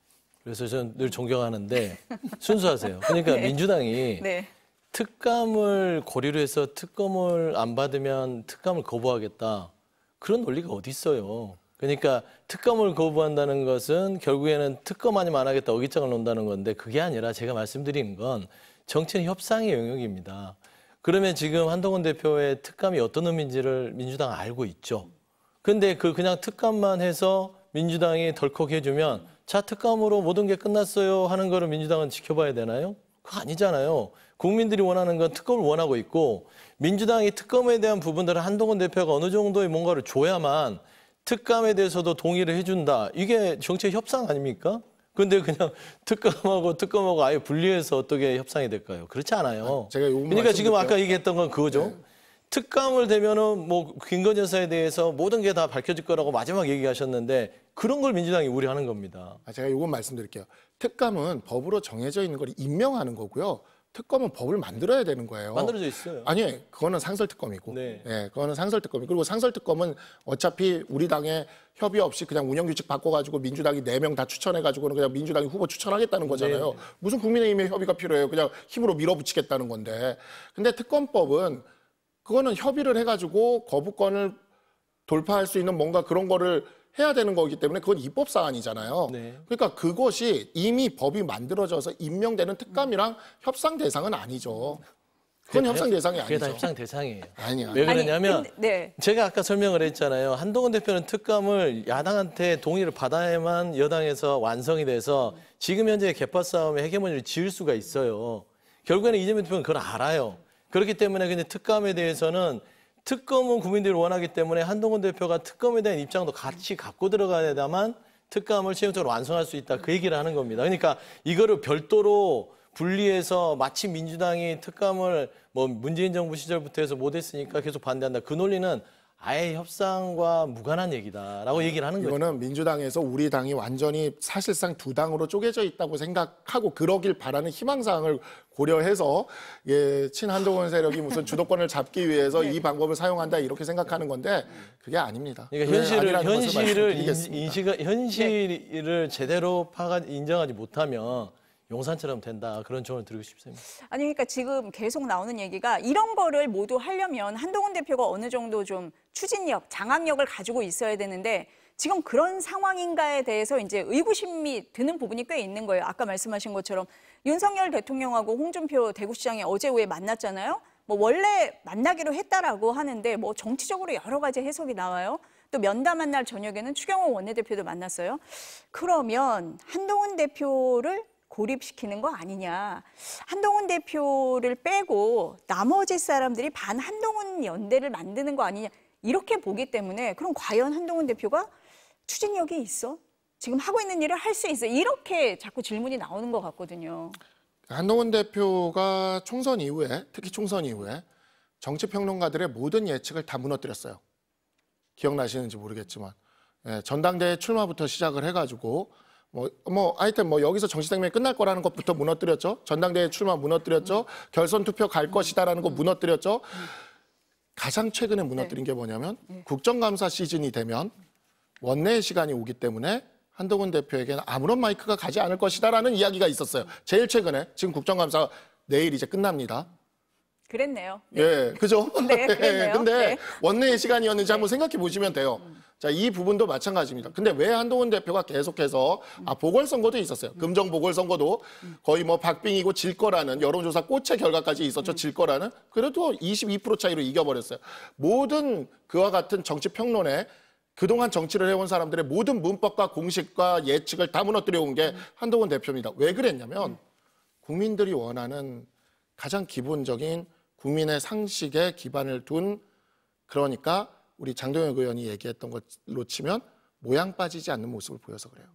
그래서 저는 늘 존경하는데 [laughs] 순수하세요. 그러니까 네. 민주당이 네. 특감을 고리로 해서 특검을 안 받으면 특감을 거부하겠다 그런 논리가 어디 있어요. 그러니까 특검을 거부한다는 것은 결국에는 특검 아니면 안 하겠다 어깃장을 논다는 건데 그게 아니라 제가 말씀드린 건 정치는 협상의 영역입니다. 그러면 지금 한동훈 대표의 특감이 어떤 의미인지를 민주당 알고 있죠. 근데 그 그냥 특감만 해서 민주당이 덜컥 해주면 자 특감으로 모든 게 끝났어요 하는 거를 민주당은 지켜봐야 되나요? 그거 아니잖아요. 국민들이 원하는 건 특검을 원하고 있고 민주당이 특검에 대한 부분들을 한동훈 대표가 어느 정도의 뭔가를 줘야만 특감에 대해서도 동의를 해준다. 이게 정치 협상 아닙니까? 근데 그냥 [laughs] 특검하고 특검하고 아예 분리해서 어떻게 협상이 될까요? 그렇지 않아요. 아, 제가 그러니까 지금 아까 얘기했던 건 그거죠. 네. 특감을 되면은 뭐 김건희 여사에 대해서 모든 게 다 밝혀질 거라고 마지막 얘기하셨는데 그런 걸 민주당이 우려하는 겁니다. 아, 제가 요건 말씀드릴게요. 특감은 법으로 정해져 있는 걸 임명하는 거고요. 특검은 법을 만들어야 되는 거예요. 만들어져 있어요. 아니, 그거는 상설특검이고. 네. 예, 그거는 상설특검이 고 그리고 상설특검은 어차피 우리 당에 협의 없이 그냥 운영규칙 바꿔가지고 민주당이 4명다 추천해가지고는 그냥 민주당이 후보 추천하겠다는 거잖아요. 네. 무슨 국민의힘의 협의가 필요해요. 그냥 힘으로 밀어붙이겠다는 건데. 근데 특검법은 그거는 협의를 해가지고 거부권을 돌파할 수 있는 뭔가 그런 거를 해야 되는 거기 때문에 그건 입법 사안이잖아요. 네. 그러니까 그것이 이미 법이 만들어져서 임명되는 특감이랑 음. 협상 대상은 아니죠. 그건 협상 대상이 아니죠. 그게 다 협상 대상이에요. 아니요. 왜 그러냐면 아니, 근데, 네. 제가 아까 설명을 했잖아요. 한동훈 대표는 특감을 야당한테 동의를 받아야만 여당에서 완성이 돼서 지금 현재 의 개파 싸움의 해계문을 지을 수가 있어요. 결국에는 이재명 대표는 그걸 알아요. 그렇기 때문에 근데 특감에 대해서는 특검은 국민들이 원하기 때문에 한동훈 대표가 특검에 대한 입장도 같이 갖고 들어가야 되 다만 특감을 최종적으로 완성할 수 있다 그 얘기를 하는 겁니다. 그러니까 이거를 별도로 분리해서 마치 민주당이 특감을 뭐 문재인 정부 시절부터 해서 못했으니까 계속 반대한다. 그 논리는 아예 협상과 무관한 얘기다라고 얘기를 하는 거예 이거는 민주당에서 우리 당이 완전히 사실상 두 당으로 쪼개져 있다고 생각하고 그러길 바라는 희망사항을 고려해서 예, 친한동훈 세력이 무슨 주도권을 잡기 위해서 네. 이 방법을 사용한다 이렇게 생각하는 건데 그게 아닙니다. 그러니까 현실을 현실을 인식 현실을 제대로 파가 인정하지 못하면 용산처럼 된다 그런 조언을 드리고 싶습니다. 아니 그러니까 지금 계속 나오는 얘기가 이런 거를 모두 하려면 한동훈 대표가 어느 정도 좀 추진력, 장악력을 가지고 있어야 되는데 지금 그런 상황인가에 대해서 이제 의구심이 드는 부분이 꽤 있는 거예요. 아까 말씀하신 것처럼 윤석열 대통령하고 홍준표 대구시장이 어제 오후에 만났잖아요. 뭐 원래 만나기로 했다라고 하는데 뭐 정치적으로 여러 가지 해석이 나와요. 또 면담한 날 저녁에는 추경호 원내대표도 만났어요. 그러면 한동훈 대표를 고립시키는 거 아니냐. 한동훈 대표를 빼고 나머지 사람들이 반 한동훈 연대를 만드는 거 아니냐. 이렇게 보기 때문에 그럼 과연 한동훈 대표가 추진력이 있어? 지금 하고 있는 일을 할 수 있어? 이렇게 자꾸 질문이 나오는 것 같거든요. 한동훈 대표가 총선 이후에 특히 총선 이후에 정치평론가들의 모든 예측을 다 무너뜨렸어요. 기억나시는지 모르겠지만 예, 전당대회 출마부터 시작을 해가지고 뭐, 뭐 하여튼 뭐 여기서 정치생명이 끝날 거라는 것부터 무너뜨렸죠. 전당대회 출마 무너뜨렸죠. 결선 투표 갈 것이다라는 거 무너뜨렸죠. 가장 최근에 무너뜨린 게 뭐냐면 네. 네. 국정감사 시즌이 되면 원내의 시간이 오기 때문에 한동훈 대표에게는 아무런 마이크가 가지 않을 것이다라는 이야기가 있었어요. 제일 최근에 지금 국정감사 내일 이제 끝납니다. 그랬네요. 네. 예, 그죠? 네, 그랬네요. [laughs] 근데 네. 원내의 시간이었는지 한번 네. 생각해 보시면 돼요. 음. 자, 이 부분도 마찬가지입니다. 근데 왜 한동훈 대표가 계속해서 아, 보궐선거도 있었어요. 금정 보궐선거도 거의 뭐 박빙이고 질 거라는 여론조사 꽃의 결과까지 있었죠. 질 거라는. 그래도 22% 차이로 이겨버렸어요. 모든 그와 같은 정치 평론에 그동안 정치를 해온 사람들의 모든 문법과 공식과 예측을 다 무너뜨려 온 게 한동훈 대표입니다. 왜 그랬냐면 국민들이 원하는 가장 기본적인 국민의 상식에 기반을 둔 그러니까 우리 장동혁 의원이 얘기했던 것로 치면 모양 빠지지 않는 모습을 보여서 그래요.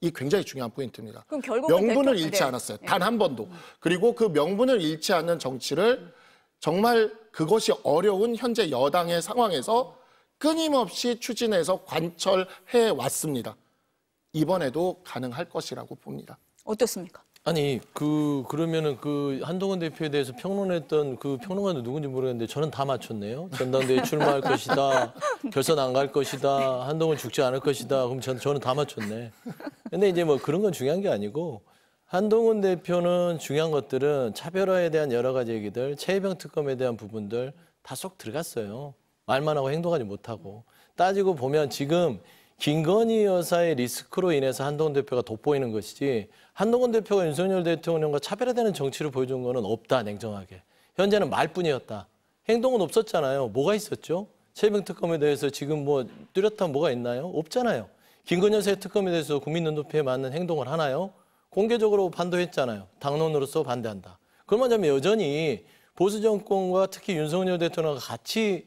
이 굉장히 중요한 포인트입니다. 그럼 결국 명분을 잃지 네. 않았어요. 네. 단한 번도. 그리고 그 명분을 잃지 않는 정치를 정말 그것이 어려운 현재 여당의 상황에서 끊임없이 추진해서 관철해 왔습니다. 이번에도 가능할 것이라고 봅니다. 어떻습니까? 아니 그 그러면은 그 한동훈 대표에 대해서 평론했던 그 평론가도 누군지 모르겠는데 저는 다 맞췄네요. 전당대회 출마할 것이다, [laughs] 결선 안 갈 것이다, 한동훈 죽지 않을 것이다. 그럼 전, 저는 다 맞췄네. 근데 이제 뭐 그런 건 중요한 게 아니고 한동훈 대표는 중요한 것들은 차별화에 대한 여러 가지 얘기들, 최혜병 특검에 대한 부분들 다 쏙 들어갔어요. 말만 하고 행동하지 못하고 따지고 보면 지금 김건희 여사의 리스크로 인해서 한동훈 대표가 돋보이는 것이지 한동훈 대표가 윤석열 대통령과 차별화되는 정치를 보여준 거는 없다, 냉정하게. 현재는 말뿐이었다. 행동은 없었잖아요. 뭐가 있었죠? 최병 특검에 대해서 지금 뭐 뚜렷한 뭐가 있나요? 없잖아요. 김건현 씨의 특검에 대해서 국민 눈높이에 맞는 행동을 하나요? 공개적으로 반도했잖아요. 당론으로서 반대한다. 그러면 하면 여전히 보수 정권과 특히 윤석열 대통령과 같이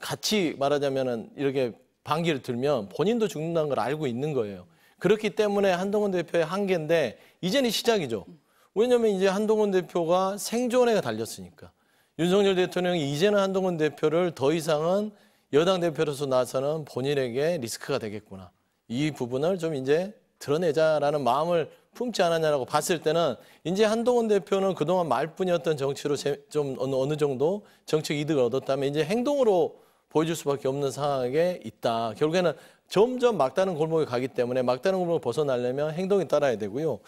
같이 말하자면은 이렇게 반기를 들면 본인도 죽는다는 걸 알고 있는 거예요. 그렇기 때문에 한동훈 대표의 한계인데 이제는 시작이죠. 왜냐하면 이제 한동훈 대표가 생존에가 달렸으니까. 윤석열 대통령이 이제는 한동훈 대표를 더 이상은 여당 대표로서 나서는 본인에게 리스크가 되겠구나. 이 부분을 좀 이제 드러내자라는 마음을 품지 않았냐라고 봤을 때는 이제 한동훈 대표는 그동안 말뿐이었던 정치로 좀 어느 정도 정책 이득을 얻었다면 이제 행동으로 보여줄 수밖에 없는 상황에 있다. 결국에는 점점 막다른 골목에 가기 때문에 막다른 골목을 벗어나려면 행동이 따라야 되고요.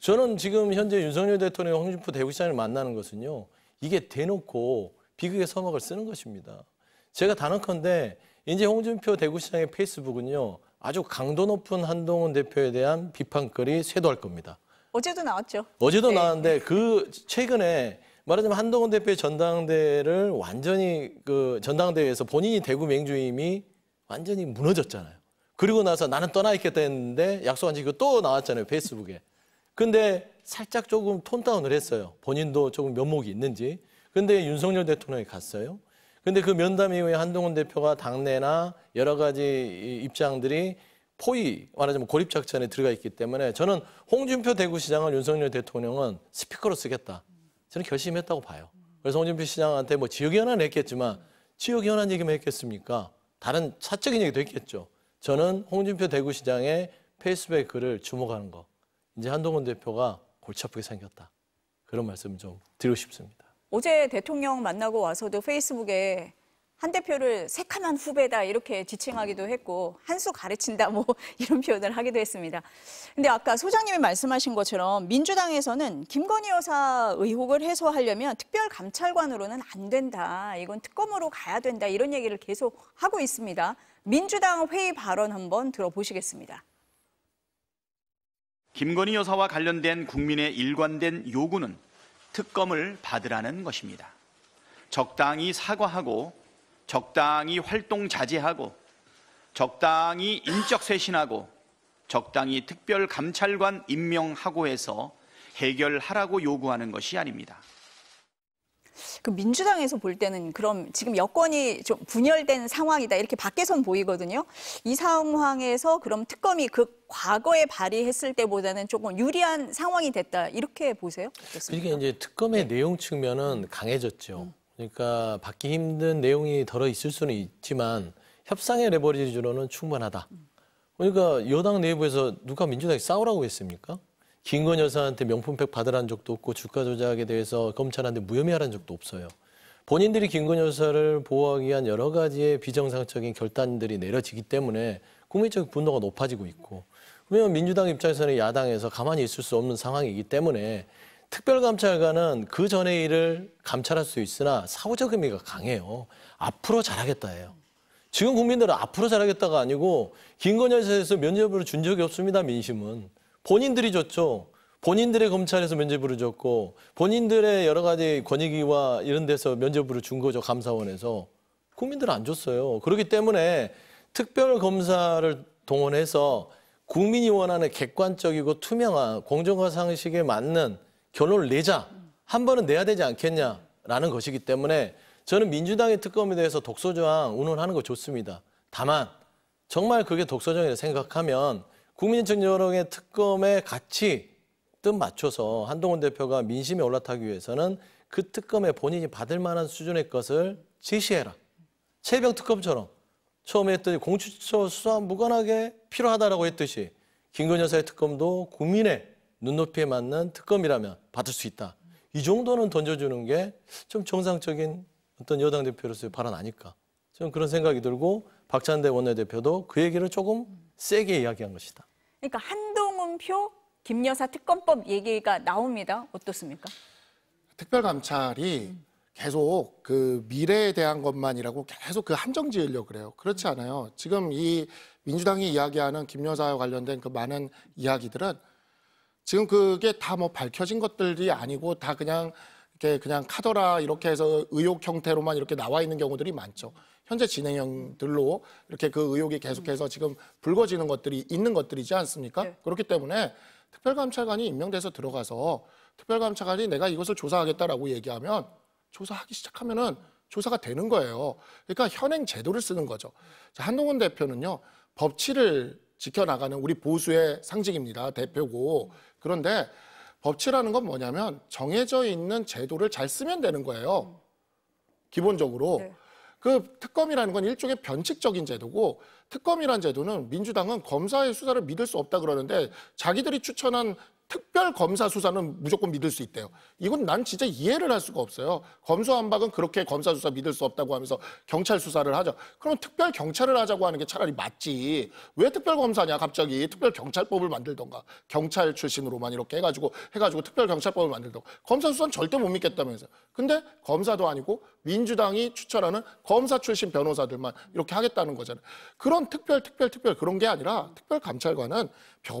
저는 지금 현재 윤석열 대통령 홍준표 대구시장을 만나는 것은요. 이게 대놓고 비극의 서막을 쓰는 것입니다. 제가 단언컨대 이제 홍준표 대구시장의 페이스북은요. 아주 강도 높은 한동훈 대표에 대한 비판글이 쇄도할 겁니다. 어제도 나왔죠. 어제도 네. 나왔는데 그 최근에 말하자면 한동훈 대표의 전당대를 완전히 그 전당대회에서 본인이 대구 맹주임이 완전히 무너졌잖아요. 그리고 나서 나는 떠나 있겠다 했는데 약속한 지 그 또 나왔잖아요. 페이스북에. 근데 살짝 조금 톤다운을 했어요. 본인도 조금 면목이 있는지. 근데 윤석열 대통령이 갔어요. 근데 그 면담 이후에 한동훈 대표가 당내나 여러 가지 입장들이 포위, 말하자면 고립작전에 들어가 있기 때문에 저는 홍준표 대구시장을 윤석열 대통령은 스피커로 쓰겠다. 저는 결심했다고 봐요. 그래서 홍준표 시장한테 뭐 지역 현안 했겠지만 지역 현안 얘기만 했겠습니까? 다른 사적인 얘기도 했겠죠. 저는 홍준표 대구시장의 페이스북에 글을 주목하는 거. 이제 한동훈 대표가 골치 아프게 생겼다. 그런 말씀 을좀 드리고 싶습니다. 어제 대통령 만나고 와서도 페이스북에 한 대표를 새카만 후배다 이렇게 지칭하기도 했고 한 수 가르친다 뭐 [laughs] 이런 표현을 하기도 했습니다. 근데 아까 소장님이 말씀하신 것처럼 민주당에서는 김건희 여사 의혹을 해소하려면 특별감찰관으로는 안 된다. 이건 특검으로 가야 된다. 이런 얘기를 계속 하고 있습니다. 민주당 회의 발언 한번 들어보시겠습니다. 김건희 여사와 관련된 국민의 일관된 요구는 특검을 받으라는 것입니다. 적당히 사과하고 적당히 활동 자제하고 적당히 인적 쇄신하고 적당히 특별감찰관 임명하고 해서 해결하라고 요구하는 것이 아닙니다. 그 민주당에서 볼 때는 그럼 지금 여권이 좀 분열된 상황이다 이렇게 밖에선 보이거든요. 이 상황에서 그럼 특검이 그 과거에 발의했을 때보다는 조금 유리한 상황이 됐다 이렇게 보세요? 어떻습니까? 이게 이제 특검의 네. 내용 측면은 강해졌죠. 음. 그러니까 받기 힘든 내용이 덜어 있을 수는 있지만 협상의 레버리지로는 충분하다. 음. 그러니까 여당 내부에서 누가 민주당이 싸우라고 했습니까? 김건 여사한테 명품팩 받으라는 적도 없고 주가 조작에 대해서 검찰한테 무혐의하라 적도 없어요. 본인들이 김건 여사를 보호하기 위한 여러 가지의 비정상적인 결단들이 내려지기 때문에 국민적 분노가 높아지고 있고 그러면 민주당 입장에서는 야당에서 가만히 있을 수 없는 상황이기 때문에 특별감찰관은 그 전의 일을 감찰할 수 있으나 사후적 의미가 강해요. 앞으로 잘하겠다예요. 지금 국민들은 앞으로 잘하겠다가 아니고 김건 여사에서 면접으로준 적이 없습니다. 민심은. 본인들이 줬죠. 본인들의 검찰에서 면죄부를 줬고 본인들의 여러 가지 권익위와 이런 데서 면죄부를 준 거죠. 감사원에서. 국민들은 안 줬어요. 그렇기 때문에 특별검사를 동원해서 국민이 원하는 객관적이고 투명한 공정화 상식에 맞는 결론을 내자. 한 번은 내야 되지 않겠냐라는 것이기 때문에 저는 민주당의 특검에 대해서 독소조항 운운하는 거 좋습니다. 다만 정말 그게 독소정항이라 생각하면 국민의힘 여론의 특검에 같이 뜻 맞춰서 한동훈 대표가 민심에 올라타기 위해서는 그 특검에 본인이 받을 만한 수준의 것을 제시해라. 채병 특검처럼 처음에 했더니 공수처 수사 무관하게 필요하다라고 했듯이 김건희 여사의 특검도 국민의 눈높이에 맞는 특검이라면 받을 수 있다. 이 정도는 던져주는 게 좀 정상적인 어떤 여당 대표로서의 발언 아닐까. 저는 그런 생각이 들고 박찬대 원내대표도 그 얘기를 조금 세게 이야기한 것이다. 그러니까 한동훈표 김여사 특검법 얘기가 나옵니다. 어떻습니까? 특별감찰이 계속 그 미래에 대한 것만이라고 계속 그 한정 지으려고 그래요. 그렇지 않아요. 지금 이 민주당이 이야기하는 김여사와 관련된 그 많은 이야기들은 지금 그게 다 뭐 밝혀진 것들이 아니고 다 그냥 이렇게 그냥 카더라 이렇게 해서 의혹 형태로만 이렇게 나와 있는 경우들이 많죠. 현재 진행형들로 이렇게 그 의혹이 계속해서 지금 불거지는 것들이 있는 것들이지 않습니까? 네. 그렇기 때문에 특별감찰관이 임명돼서 들어가서 특별감찰관이 내가 이것을 조사하겠다라고 얘기하면 조사하기 시작하면은 조사가 되는 거예요. 그러니까 현행 제도를 쓰는 거죠. 한동훈 대표는요 법치를 지켜나가는 우리 보수의 상징입니다. 대표고 그런데 법치라는 건 뭐냐면 정해져 있는 제도를 잘 쓰면 되는 거예요. 음. 기본적으로. 네. 그 특검이라는 건 일종의 변칙적인 제도고 특검이란 제도는 민주당은 검사의 수사를 믿을 수 없다 그러는데 자기들이 추천한 특별 검사 수사는 무조건 믿을 수 있대요. 이건 난 진짜 이해를 할 수가 없어요. 검수한박은 그렇게 검사 수사 믿을 수 없다고 하면서 경찰 수사를 하죠. 그럼 특별 경찰을 하자고 하는 게 차라리 맞지. 왜 특별 검사냐 갑자기 특별 경찰법을 만들던가 경찰 출신으로만 이렇게 해가지고 해가지고 특별 경찰법을 만들던가 검사 수사는 절대 못 믿겠다면서. 근데 검사도 아니고 민주당이 추천하는 검사 출신 변호사들만 이렇게 하겠다는 거잖아요. 그런 특별 특별 특별 그런 게 아니라 특별 감찰관은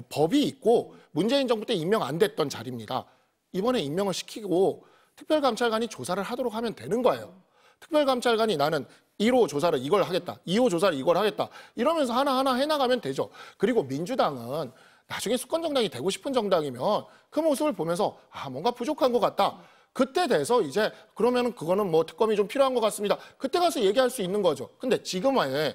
법이 있고 문재인 정부 때 임명 안 됐던 자리입니다. 이번에 임명을 시키고 특별감찰관이 조사를 하도록 하면 되는 거예요. 특별감찰관이 나는 1호 조사를 이걸 하겠다, 2호 조사를 이걸 하겠다 이러면서 하나하나 해나가면 되죠. 그리고 민주당은 나중에 수권 정당이 되고 싶은 정당이면 그 모습을 보면서 아 뭔가 부족한 것 같다. 그때 돼서 이제 그러면 그거는 뭐 특검이 좀 필요한 것 같습니다. 그때 가서 얘기할 수 있는 거죠. 근데 지금 아예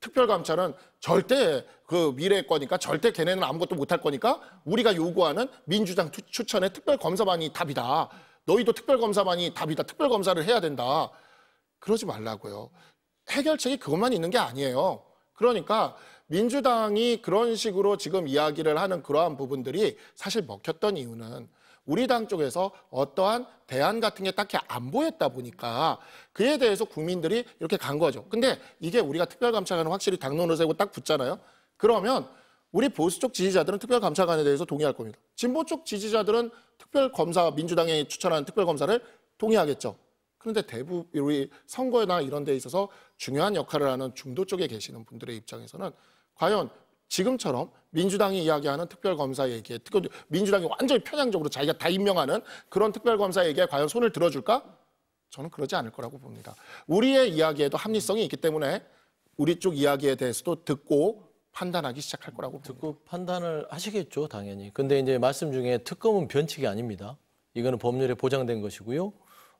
특별감찰은 절대 그 미래 거니까 절대 걔네는 아무것도 못할 거니까 우리가 요구하는 민주당 추천의 특별검사만이 답이다. 너희도 특별검사만이 답이다. 특별검사를 해야 된다. 그러지 말라고요. 해결책이 그것만 있는 게 아니에요. 그러니까 민주당이 그런 식으로 지금 이야기를 하는 그러한 부분들이 사실 먹혔던 이유는 우리 당 쪽에서 어떠한 대안 같은 게 딱히 안 보였다 보니까 그에 대해서 국민들이 이렇게 간 거죠. 근데 이게 우리가 특별감찰관은 확실히 당론을 세고 딱 붙잖아요. 그러면 우리 보수 쪽 지지자들은 특별감찰관에 대해서 동의할 겁니다. 진보 쪽 지지자들은 특별검사, 민주당이 추천하는 특별검사를 동의하겠죠. 그런데 대부분 우리 선거나 이런 데 있어서 중요한 역할을 하는 중도 쪽에 계시는 분들의 입장에서는 과연 지금처럼 민주당이 이야기하는 특별검사 얘기에 특히 민주당이 완전히 편향적으로 자기가 다 임명하는 그런 특별검사 얘기에 과연 손을 들어줄까? 저는 그러지 않을 거라고 봅니다. 우리의 이야기에도 합리성이 있기 때문에 우리 쪽 이야기에 대해서도 듣고 판단하기 시작할 거라고 봅니다. 특급 판단을 하시겠죠, 당연히. 근데 이제 말씀 중에 특검은 변칙이 아닙니다. 이거는 법률에 보장된 것이고요.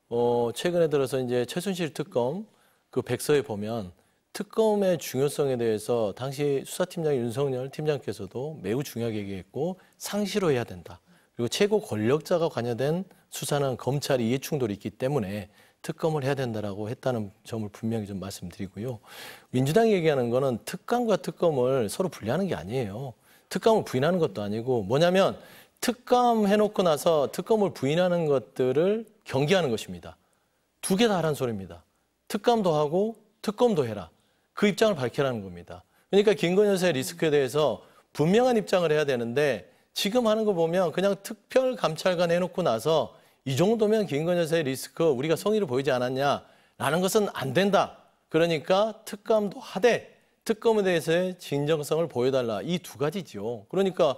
어, 최근에 들어서 이제 최순실 특검 그 백서에 보면 특검의 중요성에 대해서 당시 수사팀장 윤석열 팀장께서도 매우 중요하게 얘기했고 상시로 해야 된다. 그리고 최고 권력자가 관여된 수사는 검찰이 이해충돌이 있기 때문에 특검을 해야 된다라고 했다는 점을 분명히 좀 말씀드리고요. 민주당이 얘기하는 거는 특감과 특검을 서로 분리하는 게 아니에요. 특감을 부인하는 것도 아니고 뭐냐면 특감 해놓고 나서 특검을 부인하는 것들을 경계하는 것입니다. 두 개 다 하란 소리입니다. 특감도 하고 특검도 해라. 그 입장을 밝혀라는 겁니다. 그러니까 김건희 여사의 리스크에 대해서 분명한 입장을 해야 되는데 지금 하는 거 보면 그냥 특별감찰관 해놓고 나서 이 정도면 김건희 여사의 리스크 우리가 성의를 보이지 않았냐라는 것은 안 된다. 그러니까 특감도 하되 특검에 대해서의 진정성을 보여달라. 이 두 가지지요. 그러니까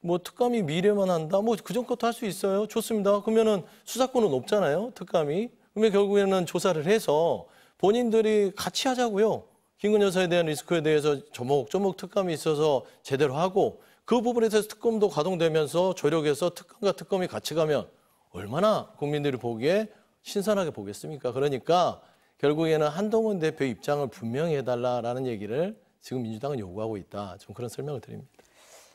뭐 특감이 미래만 한다. 뭐 그전 것도 할 수 있어요. 좋습니다. 그러면은 수사권은 없잖아요. 특감이. 그러면 결국에는 조사를 해서 본인들이 같이 하자고요. 김근 여사에 대한 리스크에 대해서 조목조목 특감이 있어서 제대로 하고 그 부분에 대해서 특검도 가동되면서 조력해서 특감과 특검이 같이 가면 얼마나 국민들이 보기에 신선하게 보겠습니까? 그러니까 결국에는 한동훈 대표 입장을 분명히 해달라라는 얘기를 지금 민주당은 요구하고 있다. 좀 그런 설명을 드립니다.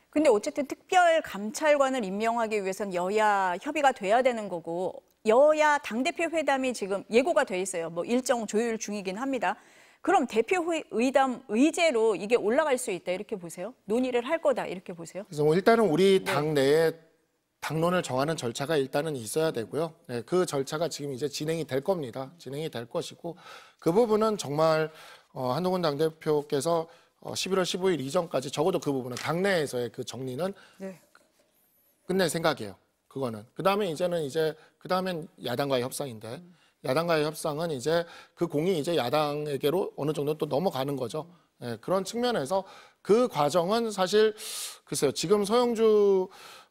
근데 어쨌든 특별 감찰관을 임명하기 위해선 여야 협의가 돼야 되는 거고 여야 당대표 회담이 지금 예고가 돼 있어요. 뭐 일정 조율 중이긴 합니다. 그럼 대표 의담 의제로 이게 올라갈 수 있다 이렇게 보세요? 논의를 할 거다 이렇게 보세요? 그래서 뭐 일단은 우리 네. 당내에 네. 당론을 정하는 절차가 일단은 있어야 되고요. 네, 그 절차가 지금 이제 진행이 될 겁니다. 진행이 될 것이고 그 부분은 정말 어, 한동훈 당대표께서 어, 11월 15일 이전까지 적어도 그 부분은 당내에서의 그 정리는 네. 끝낼 생각이에요. 그거는 그 다음에 이제는 이제 그 다음엔 야당과의 협상인데 음. 야당과의 협상은 이제 그 공이 이제 야당에게로 어느 정도 또 넘어가는 거죠. 네, 그런 측면에서 그 과정은 사실 글쎄요 지금 서영주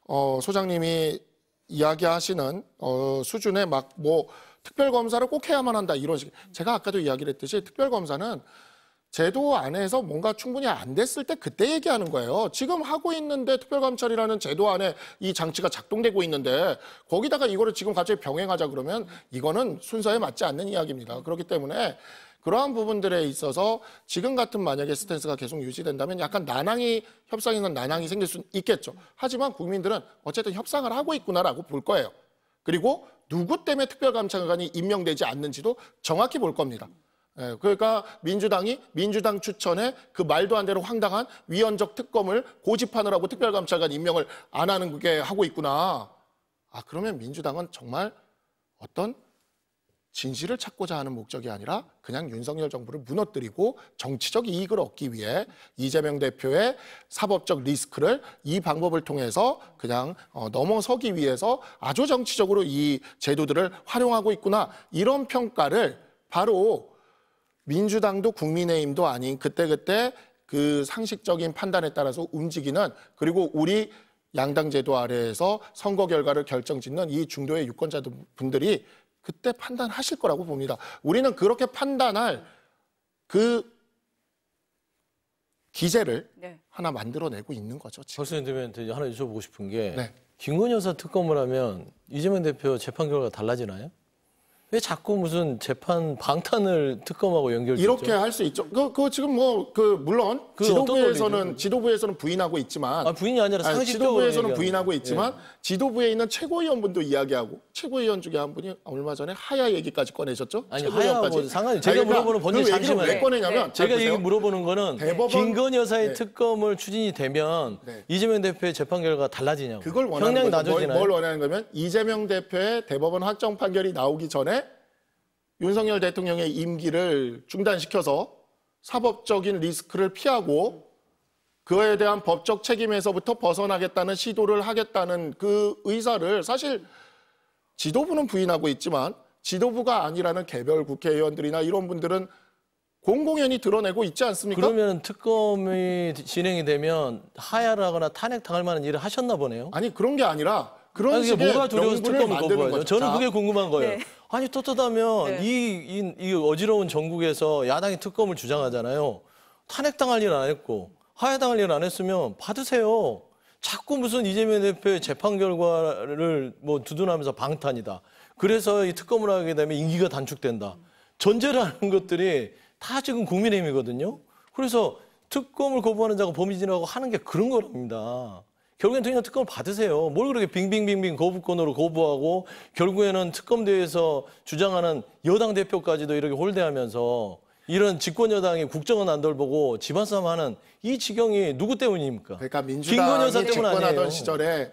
어, 소장님이 이야기하시는 어, 수준의 막뭐 특별 검사를 꼭 해야만 한다 이런 식. 제가 아까도 이야기를 했듯이 특별 검사는 제도 안에서 뭔가 충분히 안 됐을 때 그때 얘기하는 거예요. 지금 하고 있는데 특별감찰이라는 제도 안에 이 장치가 작동되고 있는데 거기다가 이거를 지금 갑자기 병행하자 그러면 이거는 순서에 맞지 않는 이야기입니다. 그렇기 때문에 그러한 부분들에 있어서 지금 같은 만약에 스탠스가 계속 유지된다면 약간 난항이 협상이건 난항이 생길 수는 있겠죠. 하지만 국민들은 어쨌든 협상을 하고 있구나라고 볼 거예요. 그리고 누구 때문에 특별감찰관이 임명되지 않는지도 정확히 볼 겁니다. 예, 그러니까 민주당이 민주당 추천에 그 말도 안 되는 황당한 위헌적 특검을 고집하느라고 특별감찰관 임명을 안 하는 게 하고 있구나. 아 그러면 민주당은 정말 어떤 진실을 찾고자 하는 목적이 아니라 그냥 윤석열 정부를 무너뜨리고 정치적 이익을 얻기 위해 이재명 대표의 사법적 리스크를 이 방법을 통해서 그냥 어, 넘어서기 위해서 아주 정치적으로 이 제도들을 활용하고 있구나 이런 평가를 바로 민주당도 국민의힘도 아닌 그때그때 그 상식적인 판단에 따라서 움직이는 그리고 우리 양당 제도 아래에서 선거 결과를 결정짓는 이 중도의 유권자분들이 그때 판단하실 거라고 봅니다. 우리는 그렇게 판단할 그 기재를 네. 하나 만들어내고 있는 거죠. 교수 벌써님한테 하나 여쭤보고 싶은 게 네. 김건희 여사 특검을 하면 이재명 대표 재판 결과 가 달라지나요? 왜 자꾸 무슨 재판 방탄을 특검하고 연결 이렇게 할 수 있죠. 그, 그 지금 뭐 그 물론 그 지도부에서는 지도부에서는 부인하고 있지만 아, 부인이 아니라 상식적으로 아니, 지도부에서는 부인하고 있지만 예. 지도부에 있는 최고위원분도 이야기하고 최고위원 중에 한 분이 얼마 전에 하야 얘기까지 꺼내셨죠. 아니 하야까지 뭐 상관이 제가 그러니까 물어보는 번제 그잠시만왜 꺼내냐면 네. 제가 얘기 물어보는 거는 대법원 김건 여사의 네. 특검을 추진이 되면 네. 이재명 대표의 재판 결과가 달라지냐고. 그걸 원하는 거죠. 뭘, 뭘 원하는 거면 이재명 대표의 대법원 확정 판결이 나오기 전에 윤석열 대통령의 임기를 중단시켜서 사법적인 리스크를 피하고 그에 대한 법적 책임에서부터 벗어나겠다는 시도를 하겠다는 그 의사를 사실 지도부는 부인하고 있지만 지도부가 아니라는 개별 국회의원들이나 이런 분들은 공공연히 드러내고 있지 않습니까? 그러면 특검이 진행이 되면 하야를 하거나 탄핵당할 만한 일을 하셨나 보네요. 아니 그런 게 아니라 그런 아니, 뭐가 두려웠을 겁니까? 거죠. 저는 그게 궁금한 거예요. 네. 아니 떳떳하면 네. 이, 이, 이 어지러운 전국에서 야당이 특검을 주장하잖아요. 탄핵당할 일은안 했고 하야당할 일은안 했으면 받으세요. 자꾸 무슨 이재명 대표의 재판 결과를 뭐 두둔하면서 방탄이다. 그래서 이 특검을 하게 되면 임기가 단축된다. 전제라는 것들이 다 지금 국민의힘이거든요. 그래서 특검을 거부하는 자가 범인이라고 하는 게 그런 거랍니다. 결국엔 그냥 특검을 받으세요. 뭘 그렇게 빙빙빙빙 거부권으로 거부하고 결국에는 특검대에서 주장하는 여당 대표까지도 이렇게 홀대하면서 이런 집권 여당이 국정은 안 돌보고 집안 싸움하는 이 지경이 누구 때문입니까? 그러니까 민주당이 집권하던 아니에요. 시절에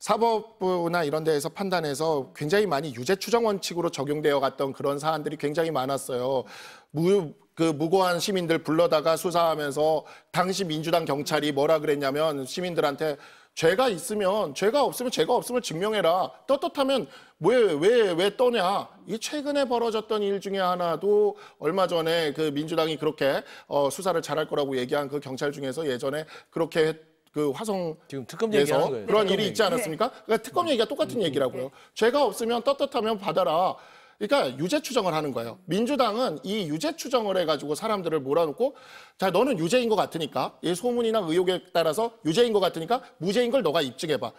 사법부나 이런 데에서 판단해서 굉장히 많이 유죄 추정 원칙으로 적용되어 갔던 그런 사안들이 굉장히 많았어요. 무, 그 무고한 시민들 불러다가 수사하면서 당시 민주당 경찰이 뭐라 그랬냐면 시민들한테 죄가 있으면 죄가 없으면 죄가 없음을 증명해라. 떳떳하면 왜왜왜 왜, 왜 떠냐? 이 최근에 벌어졌던 일 중에 하나도 얼마 전에 그 민주당이 그렇게 어, 수사를 잘할 거라고 얘기한 그 경찰 중에서 예전에 그렇게 그 화성 지금 특검 얘기에서 그런 특검 일이 얘기. 있지 않았습니까? 네. 그러니까 특검 얘기가 똑같은 음. 얘기라고요. 네. 죄가 없으면 떳떳하면 받아라. 그러니까 유죄 추정을 하는 거예요. 민주당은 이 유죄 추정을 해가지고 사람들을 몰아놓고 자 너는 유죄인 것 같으니까 이 소문이나 의혹에 따라서 유죄인 것 같으니까 무죄인 걸 너가 입증해봐.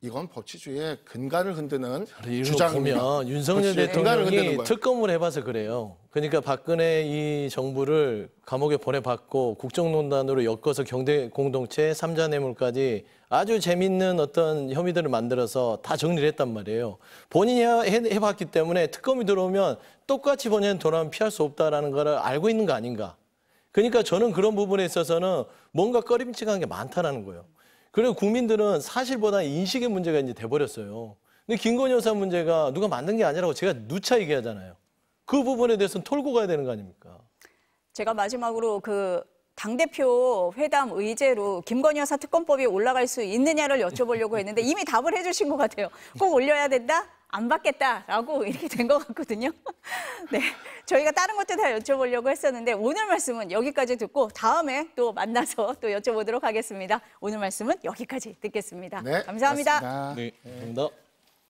이건 법치주의의 근간을 흔드는 주장입니다. 보면 윤석열 대통령이 특검을 해봐서 그래요. 그러니까 박근혜 이 정부를 감옥에 보내봤고 국정농단으로 엮어서 경제 공동체 삼자 뇌물까지 아주 재밌는 어떤 혐의들을 만들어서 다 정리를 했단 말이에요. 본인이 해, 봤기 때문에 특검이 들어오면 똑같이 본인은 돌아면 피할 수 없다라는 걸 알고 있는 거 아닌가. 그러니까 저는 그런 부분에 있어서는 뭔가 꺼림칙한 게 많다라는 거예요. 그리고 국민들은 사실보다 인식의 문제가 이제 돼버렸어요. 근데 김건희 여사 문제가 누가 만든 게 아니라고 제가 누차 얘기하잖아요. 그 부분에 대해서는 털고 가야 되는 거 아닙니까? 제가 마지막으로 그 당대표 회담 의제로 김건희 여사 특검법이 올라갈 수 있느냐를 여쭤보려고 했는데 이미 답을 해주신 것 같아요. 꼭 올려야 된다? 안 받겠다라고 [laughs] 이렇게 된 것 같거든요. [laughs] 네, 저희가 다른 것도 다 여쭤보려고 했었는데 오늘 말씀은 여기까지 듣고 다음에 또 만나서 또 여쭤보도록 하겠습니다. 오늘 말씀은 여기까지 듣겠습니다. 네, 감사합니다. 네, 감사합니다.